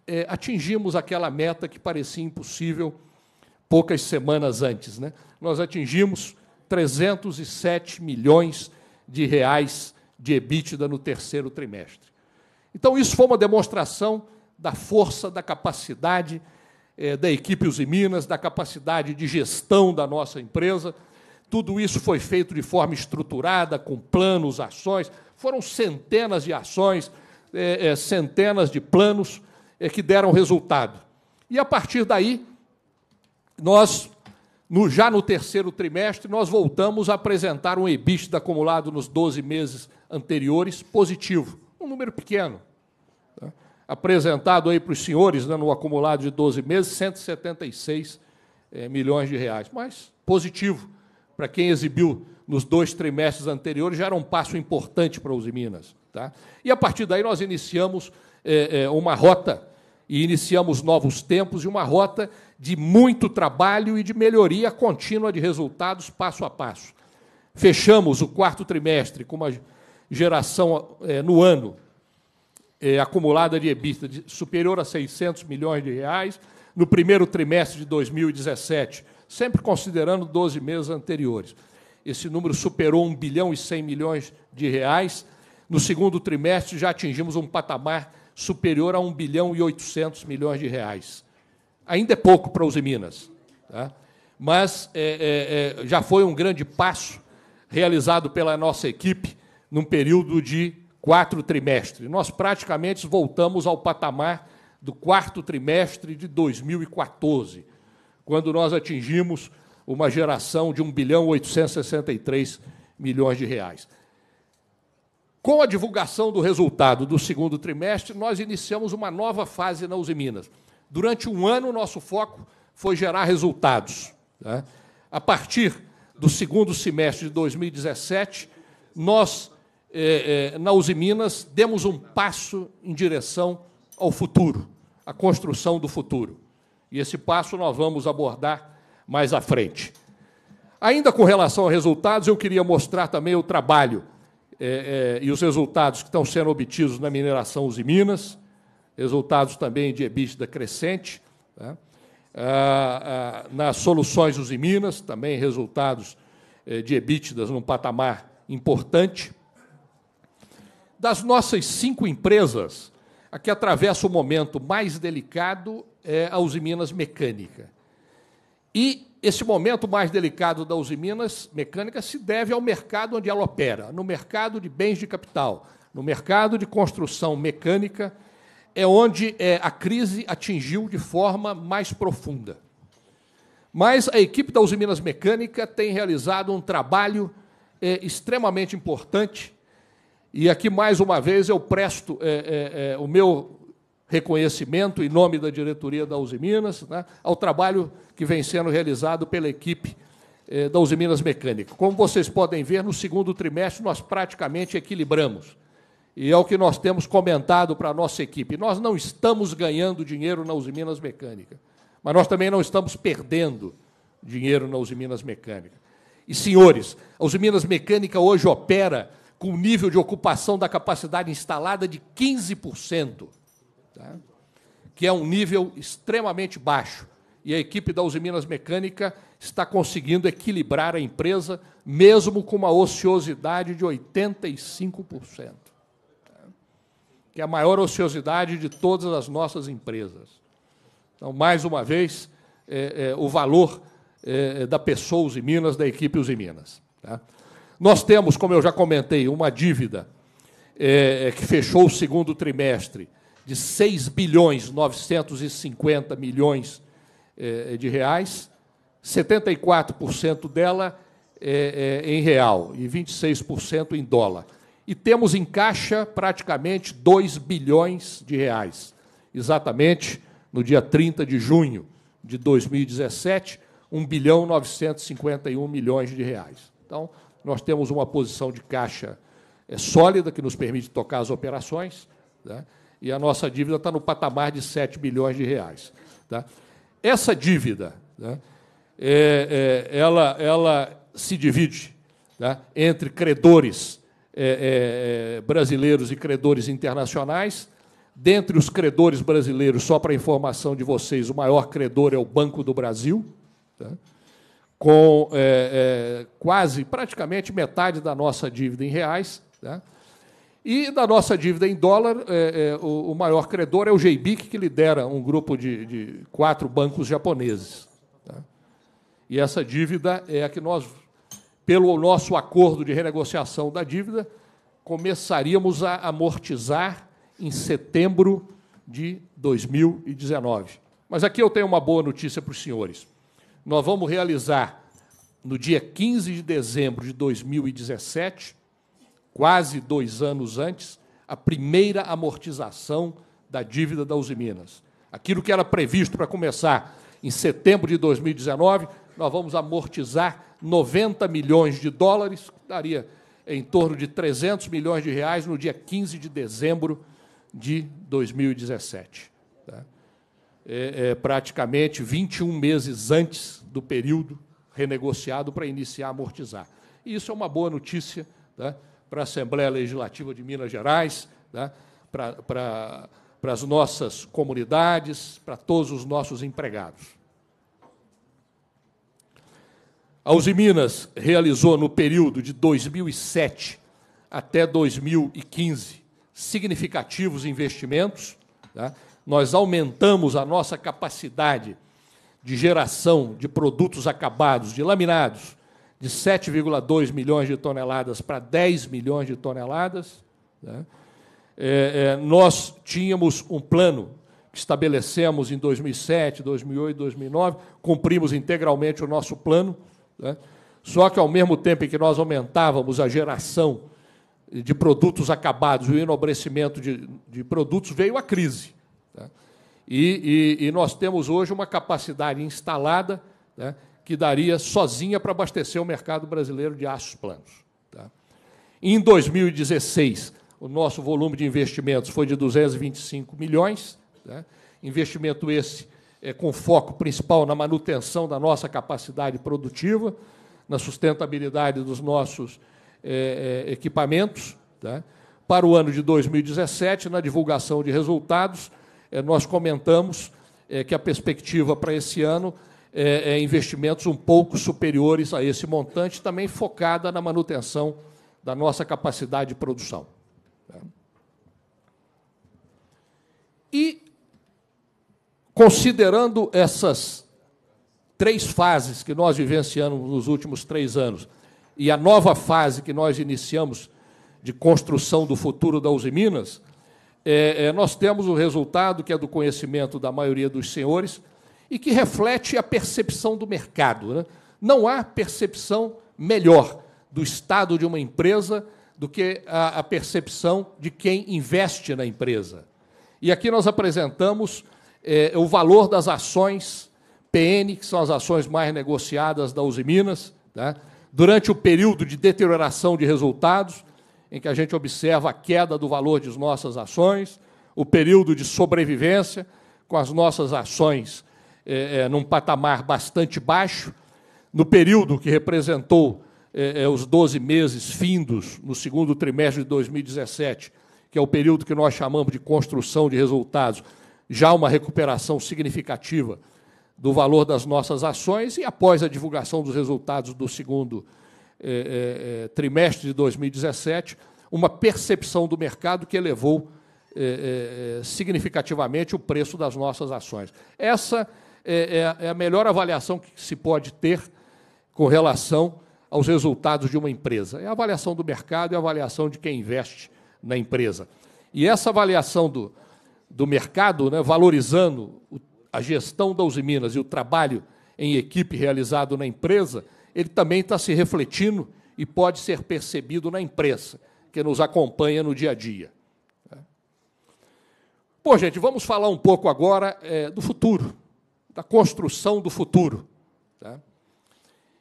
é, atingimos aquela meta que parecia impossível poucas semanas antes. Né? Nós atingimos 307 milhões de reais de EBITDA no terceiro trimestre. Então, isso foi uma demonstração da força, da capacidade é, da equipe Uzi Minas, da capacidade de gestão da nossa empresa. Tudo isso foi feito de forma estruturada, com planos, ações, foram centenas de ações, é, é, centenas de planos é, que deram resultado. E a partir daí, nós, no, já no terceiro trimestre, nós voltamos a apresentar um EBITDA acumulado nos 12 meses anteriores positivo, um número pequeno. Tá? Apresentado aí para os senhores, né, no acumulado de 12 meses, 176 é, milhões de reais, mas positivo para quem exibiu nos dois trimestres anteriores já era um passo importante para os Minas. Tá? E a partir daí nós iniciamos é, é, uma rota e iniciamos novos tempos e uma rota de muito trabalho e de melhoria contínua de resultados passo a passo. Fechamos o quarto trimestre com uma geração é, no ano é, acumulada de EBITDA de, superior a 600 milhões de reais no primeiro trimestre de 2017, sempre considerando 12 meses anteriores esse número superou 1 bilhão e 100 milhões de reais. No segundo trimestre, já atingimos um patamar superior a 1 bilhão e 800 milhões de reais. Ainda é pouco para os Minas, tá? mas é, é, é, já foi um grande passo realizado pela nossa equipe num período de quatro trimestres. Nós praticamente voltamos ao patamar do quarto trimestre de 2014, quando nós atingimos uma geração de 1 bilhão 863 milhões de reais. Com a divulgação do resultado do segundo trimestre, nós iniciamos uma nova fase na Uzi Minas. Durante um ano, nosso foco foi gerar resultados. Né? A partir do segundo semestre de 2017, nós, eh, eh, na Uzi Minas, demos um passo em direção ao futuro, à construção do futuro. E esse passo nós vamos abordar mais à frente. Ainda com relação a resultados, eu queria mostrar também o trabalho é, é, e os resultados que estão sendo obtidos na mineração Uzi Minas, resultados também de EBITDA crescente, né? ah, ah, nas soluções Uzi Minas, também resultados é, de EBITDAs num patamar importante. Das nossas cinco empresas, a que atravessa o momento mais delicado é a Uzi Minas Mecânica e esse momento mais delicado da Uzi Minas Mecânica se deve ao mercado onde ela opera, no mercado de bens de capital, no mercado de construção mecânica, é onde é, a crise atingiu de forma mais profunda. Mas a equipe da Uzi Minas Mecânica tem realizado um trabalho é, extremamente importante, e aqui, mais uma vez, eu presto é, é, é o meu reconhecimento em nome da diretoria da Uzi Minas né, ao trabalho que vem sendo realizado pela equipe eh, da Usiminas Mecânica. Como vocês podem ver, no segundo trimestre nós praticamente equilibramos. E é o que nós temos comentado para a nossa equipe. Nós não estamos ganhando dinheiro na Usiminas Mecânica, mas nós também não estamos perdendo dinheiro na Usiminas Mecânica. E, senhores, a Usiminas Mecânica hoje opera com um nível de ocupação da capacidade instalada de 15%, tá? que é um nível extremamente baixo e a equipe da Uzi Minas Mecânica está conseguindo equilibrar a empresa, mesmo com uma ociosidade de 85%, que é a maior ociosidade de todas as nossas empresas. Então, mais uma vez, é, é, o valor é, é da pessoa Uzi Minas, da equipe Uzi Minas. Tá? Nós temos, como eu já comentei, uma dívida é, é, que fechou o segundo trimestre de 6 bilhões 950 milhões de é, é, de reais, 74% dela é, é, em real e 26% em dólar. E temos em caixa praticamente 2 bilhões de reais. Exatamente no dia 30 de junho de 2017, 1 bilhão 951 milhões de reais. Então, nós temos uma posição de caixa sólida que nos permite tocar as operações, né? e a nossa dívida está no patamar de 7 bilhões de reais. Tá? Essa dívida, né, é, é, ela, ela se divide né, entre credores é, é, é, brasileiros e credores internacionais. Dentre os credores brasileiros, só para informação de vocês, o maior credor é o Banco do Brasil, né, com é, quase, praticamente metade da nossa dívida em reais. Né. E da nossa dívida em dólar, é, é, o, o, maior credor é o JBIC, que lidera um grupo de, de quatro bancos japoneses. Tá? E essa dívida é a que nós, pelo nosso acordo de renegociação da dívida, começaríamos a amortizar em setembro de 2019. Mas aqui eu tenho uma boa notícia para os senhores. Nós vamos realizar, no dia 15 de dezembro de 2017, quase dois anos antes, a primeira amortização da dívida da Usiminas. Aquilo que era previsto para começar em setembro de 2019, nós vamos amortizar 90 milhões de dólares, que daria em torno de 300 milhões de reais no dia 15 de dezembro de 2017. Tá? É, é, praticamente 21 meses antes do período renegociado para iniciar a amortizar. E isso é uma boa notícia. Tá? para a Assembleia Legislativa de Minas Gerais, né, para, para, para as nossas comunidades, para todos os nossos empregados. A Uzi Minas realizou no período de 2007 até 2015 significativos investimentos. Né. Nós aumentamos a nossa capacidade de geração de produtos acabados, de laminados, de 7,2 milhões de toneladas para 10 milhões de toneladas. Né? É, é, nós tínhamos um plano que estabelecemos em 2007, 2008, 2009, cumprimos integralmente o nosso plano, né? só que, ao mesmo tempo em que nós aumentávamos a geração de produtos acabados, o enobrecimento de, de produtos, veio a crise. Né? E, e, e, nós temos hoje uma capacidade instalada né, que daria sozinha para abastecer o mercado brasileiro de aços planos. Tá? Em 2016, o nosso volume de investimentos foi de 225 milhões, tá? investimento esse é, com foco principal na manutenção da nossa capacidade produtiva, na sustentabilidade dos nossos é, é equipamentos. Tá? Para o ano de 2017, na divulgação de resultados, é, nós comentamos é, que a perspectiva para esse ano é, é, investimentos um pouco superiores a esse montante, também focada na manutenção da nossa capacidade de produção. Né? E, considerando essas três fases que nós vivenciamos nos últimos três anos e a nova fase que nós iniciamos de construção do futuro da Uzi Minas, é, é, nós temos o resultado que é do conhecimento da maioria dos senhores, e que reflete a percepção do mercado. Né? Não há percepção melhor do estado de uma empresa do que a, a percepção de quem investe na empresa. E aqui nós apresentamos é, o valor das ações PN, que são as ações mais negociadas da Uzi Minas, tá? durante o período de deterioração de resultados, em que a gente observa a queda do valor de nossas ações, o período de sobrevivência, com as nossas ações é, é, num patamar bastante baixo, no período que representou é, é os 12 meses findos no segundo trimestre de 2017, que é o período que nós chamamos de construção de resultados, já uma recuperação significativa do valor das nossas ações e após a divulgação dos resultados do segundo é, é, é trimestre de 2017, uma percepção do mercado que elevou significativamente o preço das nossas ações. Essa é, é, é, a melhor avaliação que se pode ter com relação aos resultados de uma empresa. É a avaliação do mercado e é a avaliação de quem investe na empresa. E essa avaliação do, do mercado, né, valorizando a gestão da Uzi Minas e o trabalho em equipe realizado na empresa, ele também está se refletindo e pode ser percebido na imprensa, que nos acompanha no dia a dia. Bom, né? gente, vamos falar um pouco agora é, do futuro da construção do futuro. Tá?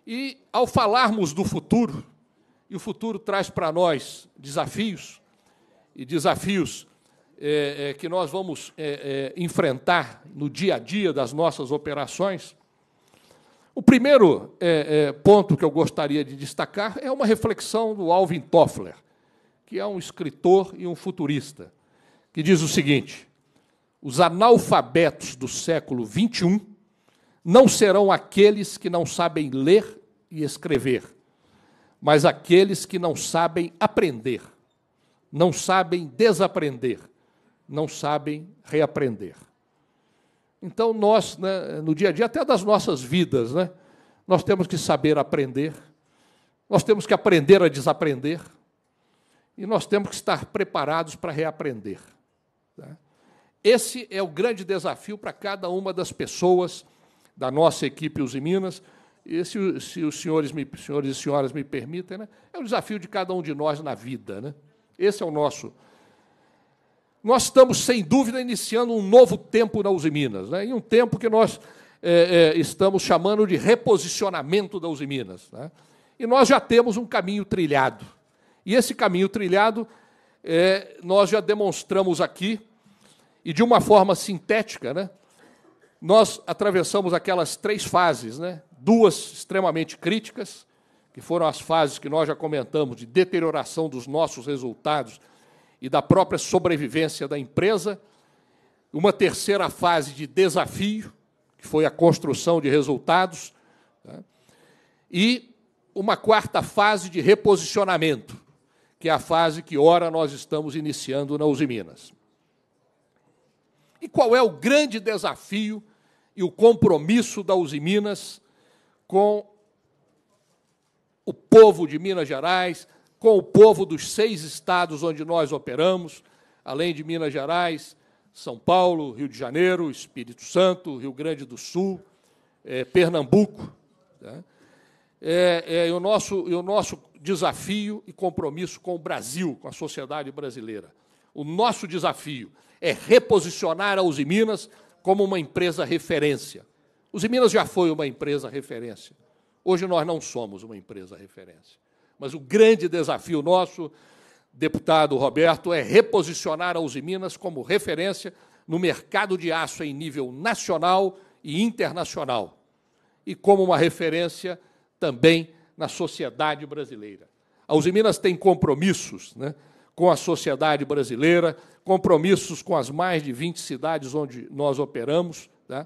E, ao falarmos do futuro, e o futuro traz para nós desafios, e desafios é, é, que nós vamos é, é enfrentar no dia a dia das nossas operações. O primeiro é, é, ponto que eu gostaria de destacar é uma reflexão do Alvin Toffler, que é um escritor e um futurista, que diz o seguinte: os analfabetos do século XXI não serão aqueles que não sabem ler e escrever, mas aqueles que não sabem aprender, não sabem desaprender, não sabem reaprender. Então, nós, né, no dia a dia, até das nossas vidas, né, nós temos que saber aprender, nós temos que aprender a desaprender, e nós temos que estar preparados para reaprender. Tá? Esse é o grande desafio para cada uma das pessoas da nossa equipe Uzi Minas. E se, se os senhores, me, senhores e senhoras me permitem, né, é o desafio de cada um de nós na vida. Né? Esse é o nosso. Nós estamos, sem dúvida, iniciando um novo tempo na Uzi Minas, né? e um tempo que nós é, é, estamos chamando de reposicionamento da Uzi Minas. Né? E nós já temos um caminho trilhado. E esse caminho trilhado, é, nós já demonstramos aqui, e de uma forma sintética, né, nós atravessamos aquelas três fases, né, duas extremamente críticas, que foram as fases que nós já comentamos de deterioração dos nossos resultados e da própria sobrevivência da empresa, uma terceira fase de desafio, que foi a construção de resultados, né, e uma quarta fase de reposicionamento, que é a fase que, ora, nós estamos iniciando na Uzi Minas. E qual é o grande desafio e o compromisso da Uzi Minas com o povo de Minas Gerais, com o povo dos seis estados onde nós operamos, além de Minas Gerais, São Paulo, Rio de Janeiro, Espírito Santo, Rio Grande do Sul, é, Pernambuco. Né? É, é, o nosso, e o nosso desafio e compromisso com o Brasil, com a sociedade brasileira. O nosso desafio é reposicionar a Uzi Minas como uma empresa referência. Uzi Minas já foi uma empresa referência. Hoje nós não somos uma empresa referência. Mas o grande desafio nosso, deputado Roberto, é reposicionar a Uzi Minas como referência no mercado de aço em nível nacional e internacional, e como uma referência também na sociedade brasileira. A Uzi Minas tem compromissos né, com a sociedade brasileira, compromissos com as mais de 20 cidades onde nós operamos, tá?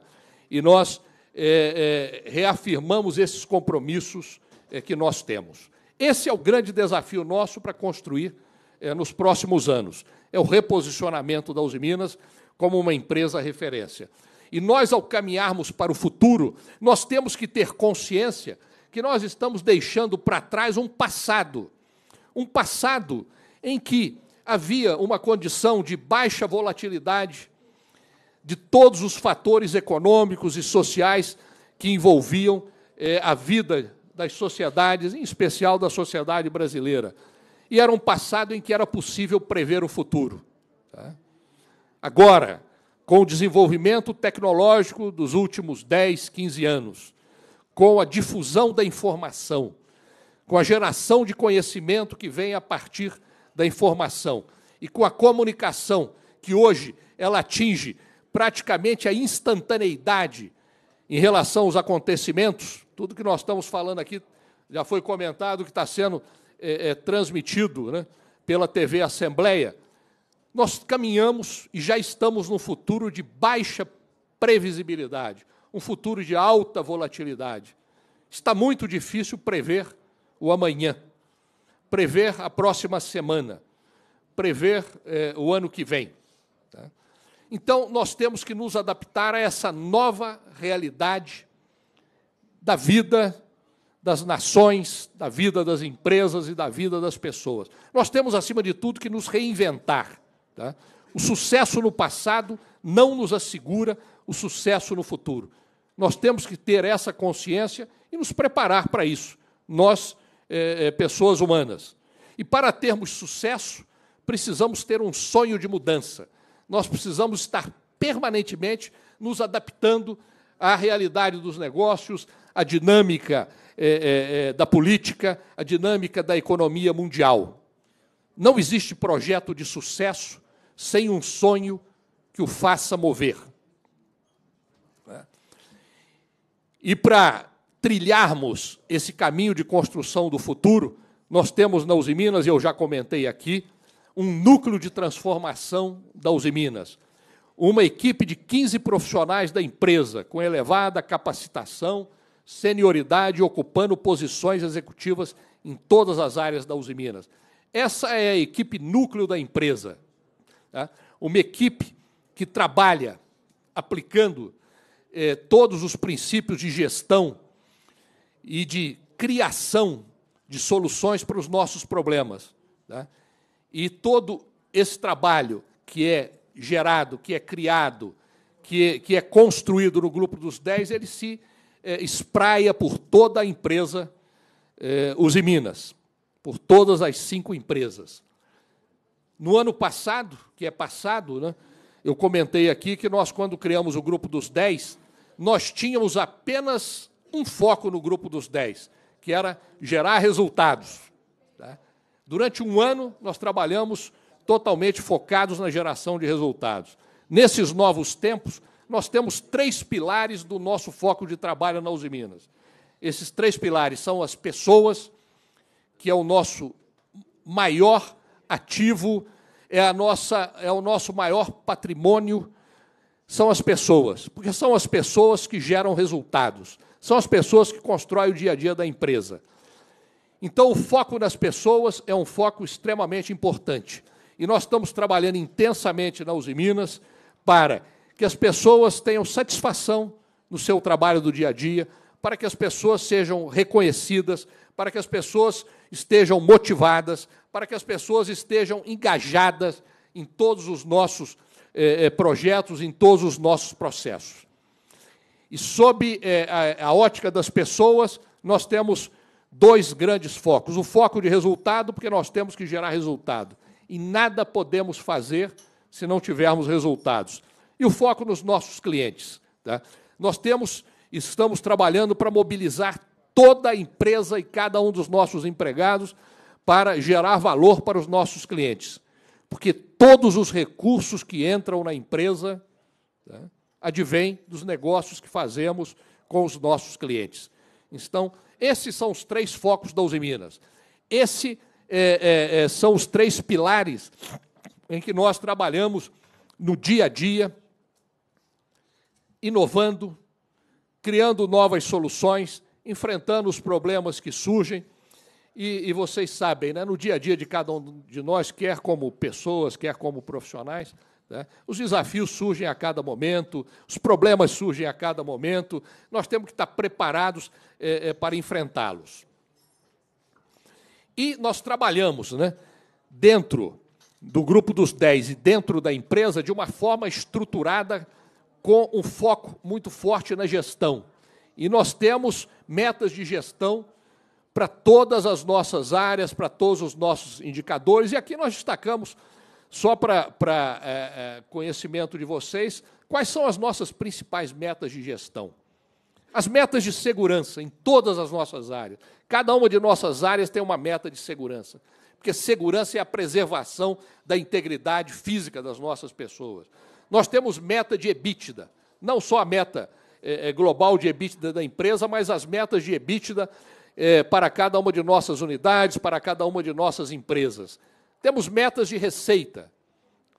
e nós é, é, reafirmamos esses compromissos é, que nós temos. Esse é o grande desafio nosso para construir é, nos próximos anos. É o reposicionamento da Uzi Minas como uma empresa referência. E nós, ao caminharmos para o futuro, nós temos que ter consciência que nós estamos deixando para trás um passado. Um passado em que havia uma condição de baixa volatilidade de todos os fatores econômicos e sociais que envolviam eh, a vida das sociedades, em especial da sociedade brasileira. E era um passado em que era possível prever o futuro. Tá? Agora, com o desenvolvimento tecnológico dos últimos 10, 15 anos, com a difusão da informação, com a geração de conhecimento que vem a partir da informação e com a comunicação que hoje ela atinge praticamente a instantaneidade em relação aos acontecimentos, tudo que nós estamos falando aqui já foi comentado que está sendo é, é, transmitido né, pela TV Assembleia. Nós caminhamos e já estamos num futuro de baixa previsibilidade, um futuro de alta volatilidade. Está muito difícil prever o amanhã prever a próxima semana, prever eh, o ano que vem. Tá? Então, nós temos que nos adaptar a essa nova realidade da vida das nações, da vida das empresas e da vida das pessoas. Nós temos, acima de tudo, que nos reinventar. Tá? O sucesso no passado não nos assegura o sucesso no futuro. Nós temos que ter essa consciência e nos preparar para isso. Nós é, é, pessoas humanas. E para termos sucesso, precisamos ter um sonho de mudança. Nós precisamos estar permanentemente nos adaptando à realidade dos negócios, à dinâmica é, é, é da política, à dinâmica da economia mundial. Não existe projeto de sucesso sem um sonho que o faça mover. Né? E para trilharmos esse caminho de construção do futuro, nós temos na Minas e eu já comentei aqui, um núcleo de transformação da Minas, Uma equipe de 15 profissionais da empresa, com elevada capacitação, senioridade, ocupando posições executivas em todas as áreas da Minas. Essa é a equipe núcleo da empresa. Tá? Uma equipe que trabalha aplicando eh, todos os princípios de gestão e de criação de soluções para os nossos problemas. Né? E todo esse trabalho que é gerado, que é criado, que, que é construído no grupo dos 10, ele se é, espraia por toda a empresa é, minas por todas as cinco empresas. No ano passado, que é passado, né, eu comentei aqui que nós, quando criamos o grupo dos 10, nós tínhamos apenas um foco no grupo dos dez, que era gerar resultados. Tá? Durante um ano, nós trabalhamos totalmente focados na geração de resultados. Nesses novos tempos, nós temos três pilares do nosso foco de trabalho na Uzi Minas. Esses três pilares são as pessoas, que é o nosso maior ativo, é, a nossa, é o nosso maior patrimônio, são as pessoas, porque são as pessoas que geram resultados, são as pessoas que constroem o dia a dia da empresa. Então, o foco nas pessoas é um foco extremamente importante. E nós estamos trabalhando intensamente na Uzi Minas para que as pessoas tenham satisfação no seu trabalho do dia a dia, para que as pessoas sejam reconhecidas, para que as pessoas estejam motivadas, para que as pessoas estejam engajadas em todos os nossos eh, eh projetos, em todos os nossos processos. E sob é, a, a ótica das pessoas, nós temos dois grandes focos. O foco de resultado, porque nós temos que gerar resultado. E nada podemos fazer se não tivermos resultados. E o foco nos nossos clientes. Tá? Nós temos, estamos trabalhando para mobilizar toda a empresa e cada um dos nossos empregados para gerar valor para os nossos clientes. Porque todos os recursos que entram na empresa tá? advém dos negócios que fazemos com os nossos clientes. Então, esses são os três focos da Uzi Minas. Esses é, é, é, são os três pilares em que nós trabalhamos no dia a dia, inovando, criando novas soluções, enfrentando os problemas que surgem. E, e, vocês sabem, né, no dia a dia de cada um de nós, quer como pessoas, quer como profissionais, né? Os desafios surgem a cada momento, os problemas surgem a cada momento, nós temos que estar preparados é, é, para enfrentá-los. E nós trabalhamos né, dentro do grupo dos 10 e dentro da empresa de uma forma estruturada, com um foco muito forte na gestão. E nós temos metas de gestão para todas as nossas áreas, para todos os nossos indicadores, e aqui nós destacamos só para é, é, conhecimento de vocês, quais são as nossas principais metas de gestão? As metas de segurança em todas as nossas áreas. Cada uma de nossas áreas tem uma meta de segurança. Porque segurança é a preservação da integridade física das nossas pessoas. Nós temos meta de EBITDA, não só a meta é, é global de EBITDA da empresa, mas as metas de EBITDA é, para cada uma de nossas unidades, para cada uma de nossas empresas. Temos metas de receita,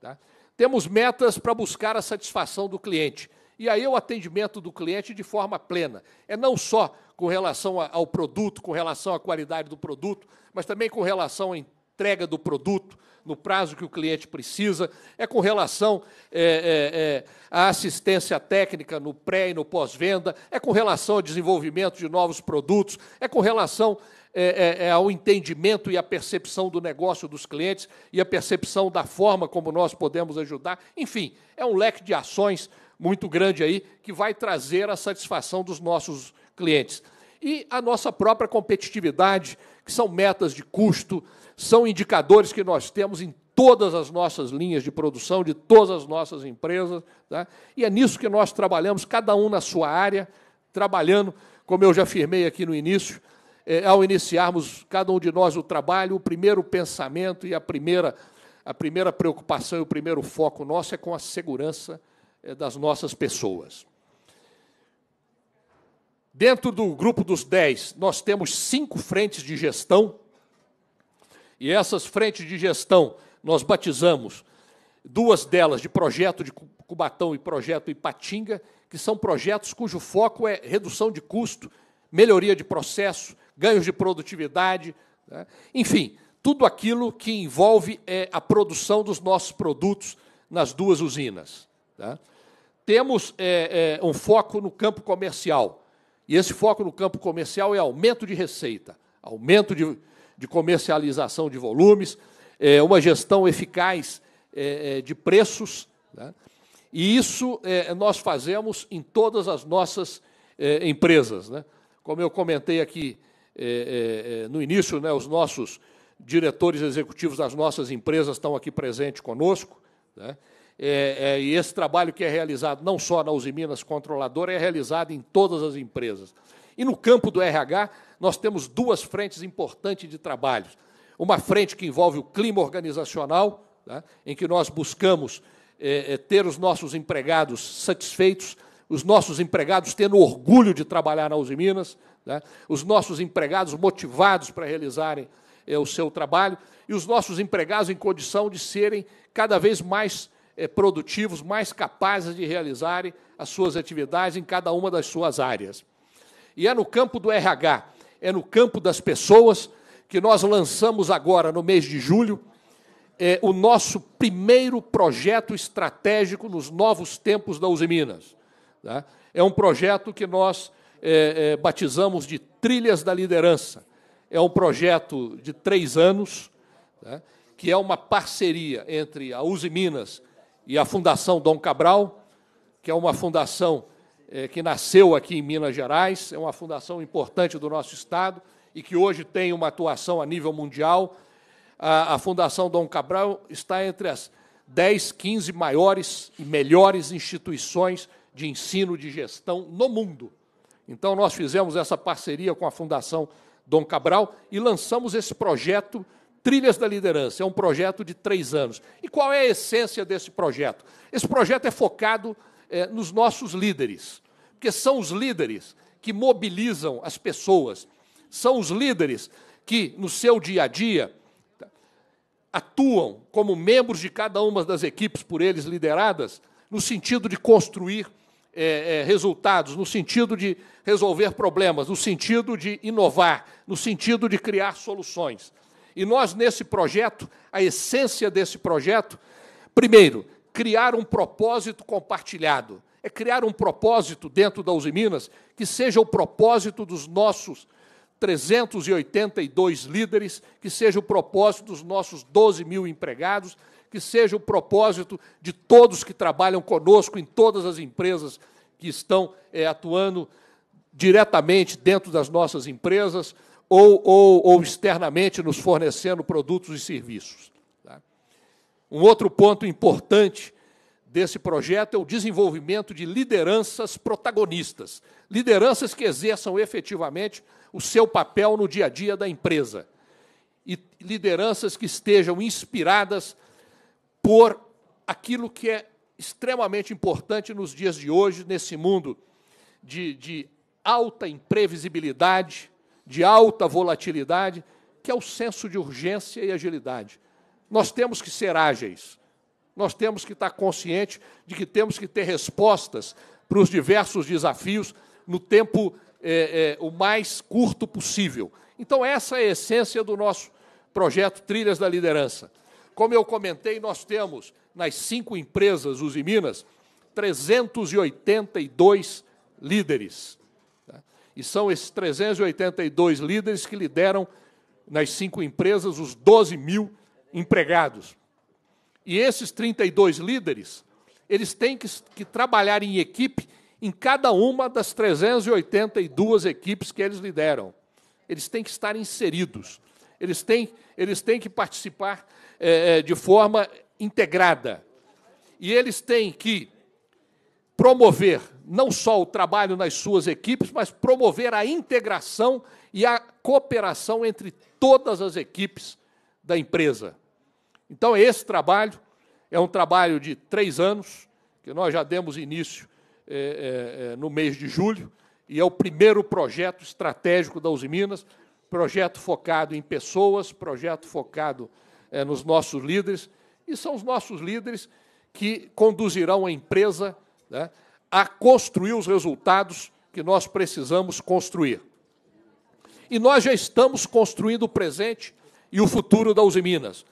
tá? temos metas para buscar a satisfação do cliente. E aí é o atendimento do cliente de forma plena. É não só com relação ao produto, com relação à qualidade do produto, mas também com relação à entrega do produto, no prazo que o cliente precisa, é com relação é, é, é, à assistência técnica no pré e no pós-venda, é com relação ao desenvolvimento de novos produtos, é com relação é, é, é, ao entendimento e à percepção do negócio dos clientes e à percepção da forma como nós podemos ajudar. Enfim, é um leque de ações muito grande aí que vai trazer a satisfação dos nossos clientes. E a nossa própria competitividade, que são metas de custo, são indicadores que nós temos em todas as nossas linhas de produção, de todas as nossas empresas. Tá? E é nisso que nós trabalhamos, cada um na sua área, trabalhando, como eu já afirmei aqui no início, é, ao iniciarmos cada um de nós o trabalho, o primeiro pensamento e a primeira, a primeira preocupação e o primeiro foco nosso é com a segurança é, das nossas pessoas. Dentro do grupo dos dez, nós temos cinco frentes de gestão, e essas frentes de gestão nós batizamos duas delas de projeto de Cubatão e projeto Ipatinga, que são projetos cujo foco é redução de custo, melhoria de processo, ganhos de produtividade, né? enfim, tudo aquilo que envolve é, a produção dos nossos produtos nas duas usinas. Tá? Temos é, é, um foco no campo comercial, e esse foco no campo comercial é aumento de receita, aumento de, de comercialização de volumes, é, uma gestão eficaz é, é, de preços. Né? E isso nós fazemos em todas as nossas empresas. Né? Como eu comentei aqui é, é, é, no início, né, os nossos diretores executivos das nossas empresas estão aqui presentes conosco. Né? É, é, e esse trabalho que é realizado não só na Uzi Minas Controladora, é realizado em todas as empresas. E no campo do RH, nós temos duas frentes importantes de trabalho. Uma frente que envolve o clima organizacional, né, em que nós buscamos é, ter os nossos empregados satisfeitos, os nossos empregados tendo orgulho de trabalhar na Uzi Minas, né? Os nossos empregados motivados para realizarem é, o seu trabalho e os nossos empregados em condição de serem cada vez mais é, produtivos, mais capazes de realizarem as suas atividades em cada uma das suas áreas. E é no campo do RH, é no campo das pessoas que nós lançamos agora, no mês de julho, é, o nosso primeiro projeto estratégico nos novos tempos da Usiminas. Tá? Né? É um projeto que nós é, é, batizamos de Trilhas da Liderança. É um projeto de três anos, né, que é uma parceria entre a Uzi Minas e a Fundação Dom Cabral, que é uma fundação é, que nasceu aqui em Minas Gerais, é uma fundação importante do nosso Estado e que hoje tem uma atuação a nível mundial. A, a Fundação Dom Cabral está entre as 10, 15 maiores e melhores instituições de ensino de gestão no mundo. Então, nós fizemos essa parceria com a Fundação Dom Cabral e lançamos esse projeto Trilhas da Liderança. É um projeto de três anos. E qual é a essência desse projeto? Esse projeto é focado é, nos nossos líderes, porque são os líderes que mobilizam as pessoas, são os líderes que, no seu dia a dia, atuam como membros de cada uma das equipes por eles lideradas, no sentido de construir é, é, resultados, no sentido de resolver problemas, no sentido de inovar, no sentido de criar soluções. E nós, nesse projeto, a essência desse projeto, primeiro, criar um propósito compartilhado. É criar um propósito dentro da Uzi Minas que seja o propósito dos nossos 382 líderes, que seja o propósito dos nossos 12 mil empregados, que seja o propósito de todos que trabalham conosco em todas as empresas que estão é, atuando diretamente dentro das nossas empresas ou, ou, ou externamente nos fornecendo produtos e serviços. Tá? Um outro ponto importante desse projeto é o desenvolvimento de lideranças protagonistas, lideranças que exerçam efetivamente o seu papel no dia a dia da empresa e lideranças que estejam inspiradas por aquilo que é extremamente importante nos dias de hoje, nesse mundo de, de alta imprevisibilidade, de alta volatilidade, que é o senso de urgência e agilidade. Nós temos que ser ágeis, nós temos que estar conscientes de que temos que ter respostas para os diversos desafios no tempo é, é, o mais curto possível. Então, essa é a essência do nosso projeto Trilhas da Liderança. Como eu comentei, nós temos nas cinco empresas Uzi Minas 382 líderes. Tá? E são esses 382 líderes que lideram nas cinco empresas os 12 mil empregados. E esses 32 líderes, eles têm que, que trabalhar em equipe em cada uma das 382 equipes que eles lideram. Eles têm que estar inseridos, eles têm, eles têm que participar é, é, de forma integrada. E eles têm que promover não só o trabalho nas suas equipes, mas promover a integração e a cooperação entre todas as equipes da empresa. Então, esse trabalho é um trabalho de três anos, que nós já demos início é, é, é no mês de julho, e é o primeiro projeto estratégico da Uzi Minas, projeto focado em pessoas, projeto focado é, nos nossos líderes, e são os nossos líderes que conduzirão a empresa né, a construir os resultados que nós precisamos construir. E nós já estamos construindo o presente e o futuro da Uzi Minas.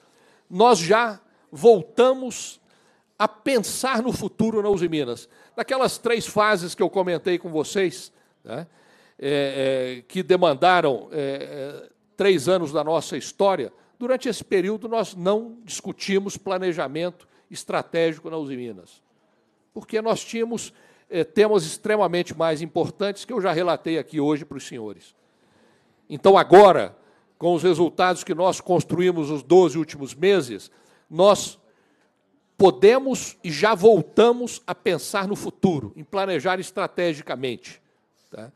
Nós já voltamos a pensar no futuro na Uzi Minas. Daquelas três fases que eu comentei com vocês, né, é, é, que demandaram é, três anos da nossa história, Durante esse período, nós não discutimos planejamento estratégico na Uzi Minas, porque nós tínhamos eh, temas extremamente mais importantes que eu já relatei aqui hoje para os senhores. Então, agora, com os resultados que nós construímos nos 12 últimos meses, nós podemos e já voltamos a pensar no futuro, em planejar estrategicamente. Tá?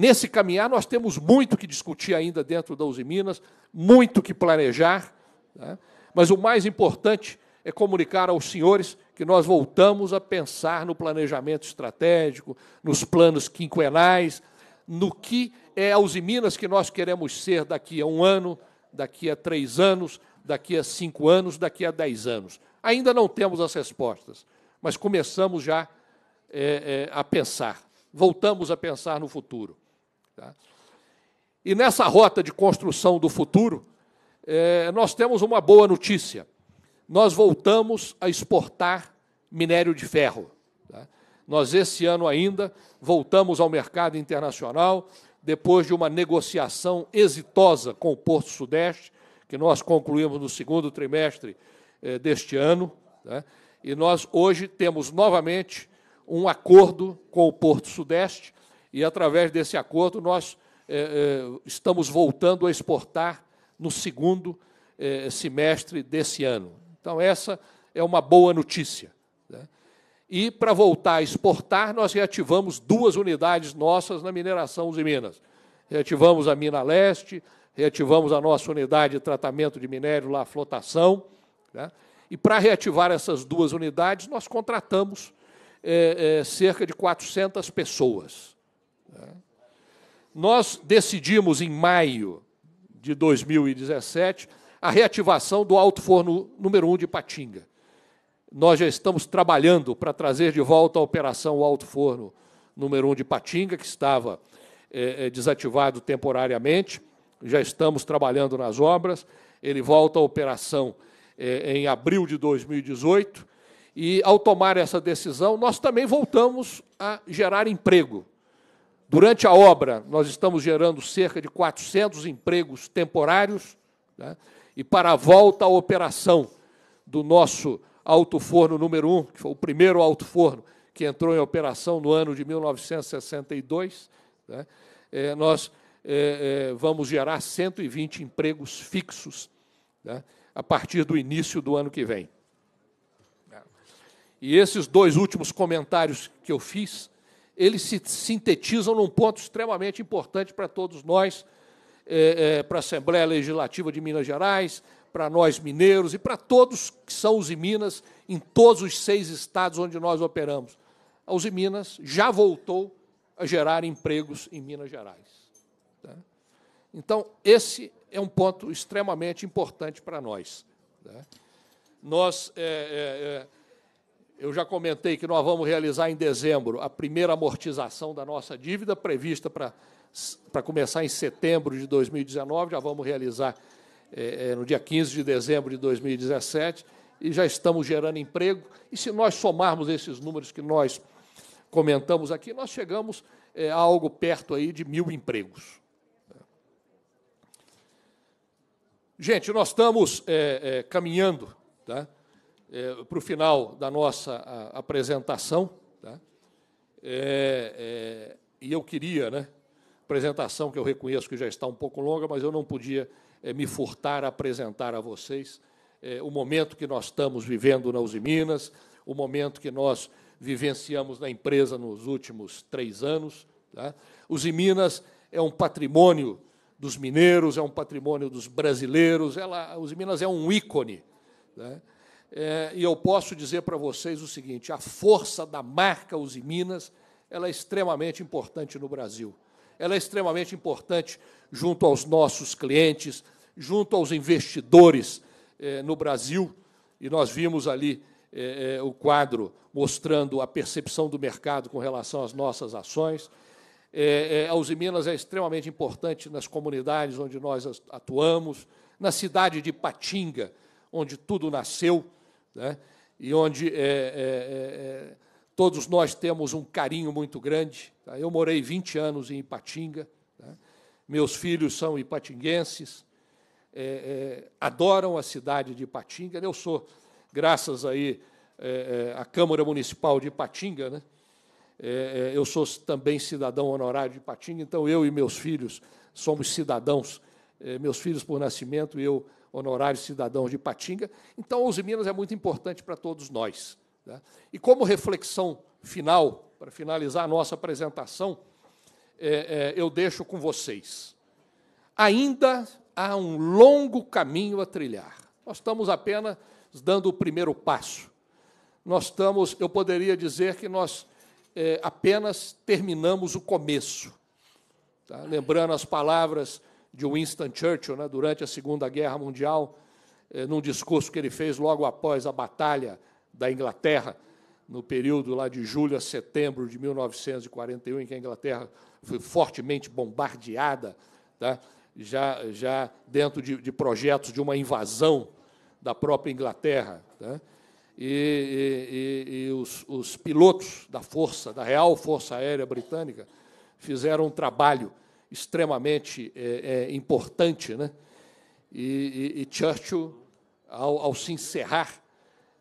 Nesse caminhar, nós temos muito que discutir ainda dentro da Uzi Minas, muito que planejar, né? mas o mais importante é comunicar aos senhores que nós voltamos a pensar no planejamento estratégico, nos planos quinquenais, no que é a Uzi Minas que nós queremos ser daqui a um ano, daqui a três anos, daqui a cinco anos, daqui a dez anos. Ainda não temos as respostas, mas começamos já é, é, a pensar, voltamos a pensar no futuro. Tá? E nessa rota de construção do futuro, é, nós temos uma boa notícia. Nós voltamos a exportar minério de ferro. Tá? Nós, esse ano ainda, voltamos ao mercado internacional, depois de uma negociação exitosa com o Porto Sudeste, que nós concluímos no segundo trimestre é, deste ano. Tá? E nós, hoje, temos novamente um acordo com o Porto Sudeste e através desse acordo nós eh, eh, estamos voltando a exportar no segundo eh, semestre desse ano. Então, essa é uma boa notícia. Né? E, para voltar a exportar, nós reativamos duas unidades nossas na mineração de Minas. Reativamos a Mina Leste, reativamos a nossa unidade de tratamento de minério lá, flotação. Né? E, para reativar essas duas unidades, nós contratamos cerca de 400 pessoas. Né? Nós decidimos, em maio de 2017, a reativação do alto forno número 1 um de Patinga. Nós já estamos trabalhando para trazer de volta a operação o alto forno número 1 um de Patinga, que estava é, desativado temporariamente. Já estamos trabalhando nas obras. Ele volta à operação é, em abril de 2018. E, ao tomar essa decisão, nós também voltamos a gerar emprego. Durante a obra, nós estamos gerando cerca de 400 empregos temporários, né? e para a volta à operação do nosso alto-forno número 1, que foi o primeiro alto-forno que entrou em operação no ano de 1962, né? é, nós é, é, vamos gerar 120 empregos fixos né? a partir do início do ano que vem. E esses dois últimos comentários que eu fiz eles se sintetizam num ponto extremamente importante para todos nós, é, é, para a Assembleia Legislativa de Minas Gerais, para nós mineiros e para todos que são os Minas em todos os seis estados onde nós operamos. A Uzi Minas já voltou a gerar empregos em Minas Gerais. Tá? Então, esse é um ponto extremamente importante para nós. Né? Nós é, é, é eu já comentei que nós vamos realizar em dezembro a primeira amortização da nossa dívida, prevista para, para começar em setembro de 2019, já vamos realizar é, é no dia 15 de dezembro de 2017, e já estamos gerando emprego. E se nós somarmos esses números que nós comentamos aqui, nós chegamos é, a algo perto aí de mil empregos. Gente, nós estamos é, é caminhando, tá? é, para o final da nossa a, apresentação. Tá? É, é, e eu queria, né, apresentação que eu reconheço que já está um pouco longa, mas eu não podia é, me furtar a apresentar a vocês é, o momento que nós estamos vivendo na Uzi Minas, o momento que nós vivenciamos na empresa nos últimos três anos. Tá? Uzi Minas é um patrimônio dos mineiros, é um patrimônio dos brasileiros. Ela, a Uzi Minas é um ícone. Né? É, e eu posso dizer para vocês o seguinte: a força da marca Uzi Minas ela é extremamente importante no Brasil. Ela é extremamente importante junto aos nossos clientes, junto aos investidores é, no Brasil. E nós vimos ali é, é o quadro mostrando a percepção do mercado com relação às nossas ações. É, é a Uzi Minas é extremamente importante nas comunidades onde nós atuamos, na cidade de Patinga, onde tudo nasceu né? e onde é, é, é, é, todos nós temos um carinho muito grande. Tá? Eu morei 20 anos em Ipatinga, né? meus filhos são ipatinguenses, é, é, adoram a cidade de Ipatinga. Né? Eu sou, graças aí à Câmara Municipal de Ipatinga, né? eu sou também cidadão honorário de Ipatinga, então eu e meus filhos somos cidadãos, meus filhos por nascimento e eu honorários cidadãos de Patinga. Então, 11 Minas é muito importante para todos nós. Né? E como reflexão final, para finalizar a nossa apresentação, é, é, eu deixo com vocês. Ainda há um longo caminho a trilhar. Nós estamos apenas dando o primeiro passo. Nós estamos, eu poderia dizer que nós é, apenas terminamos o começo. Tá? Lembrando as palavras de Winston Churchill né, durante a Segunda Guerra Mundial, eh, num discurso que ele fez logo após a Batalha da Inglaterra, no período lá de julho a setembro de 1941, em que a Inglaterra foi fortemente bombardeada, tá? já, já dentro de, de projetos de uma invasão da própria Inglaterra. Tá? E, e, e os, os pilotos da Força, da Real Força Aérea Britânica, fizeram um trabalho extremamente é, é, importante. Né? E, e, e Churchill, ao, ao, se encerrar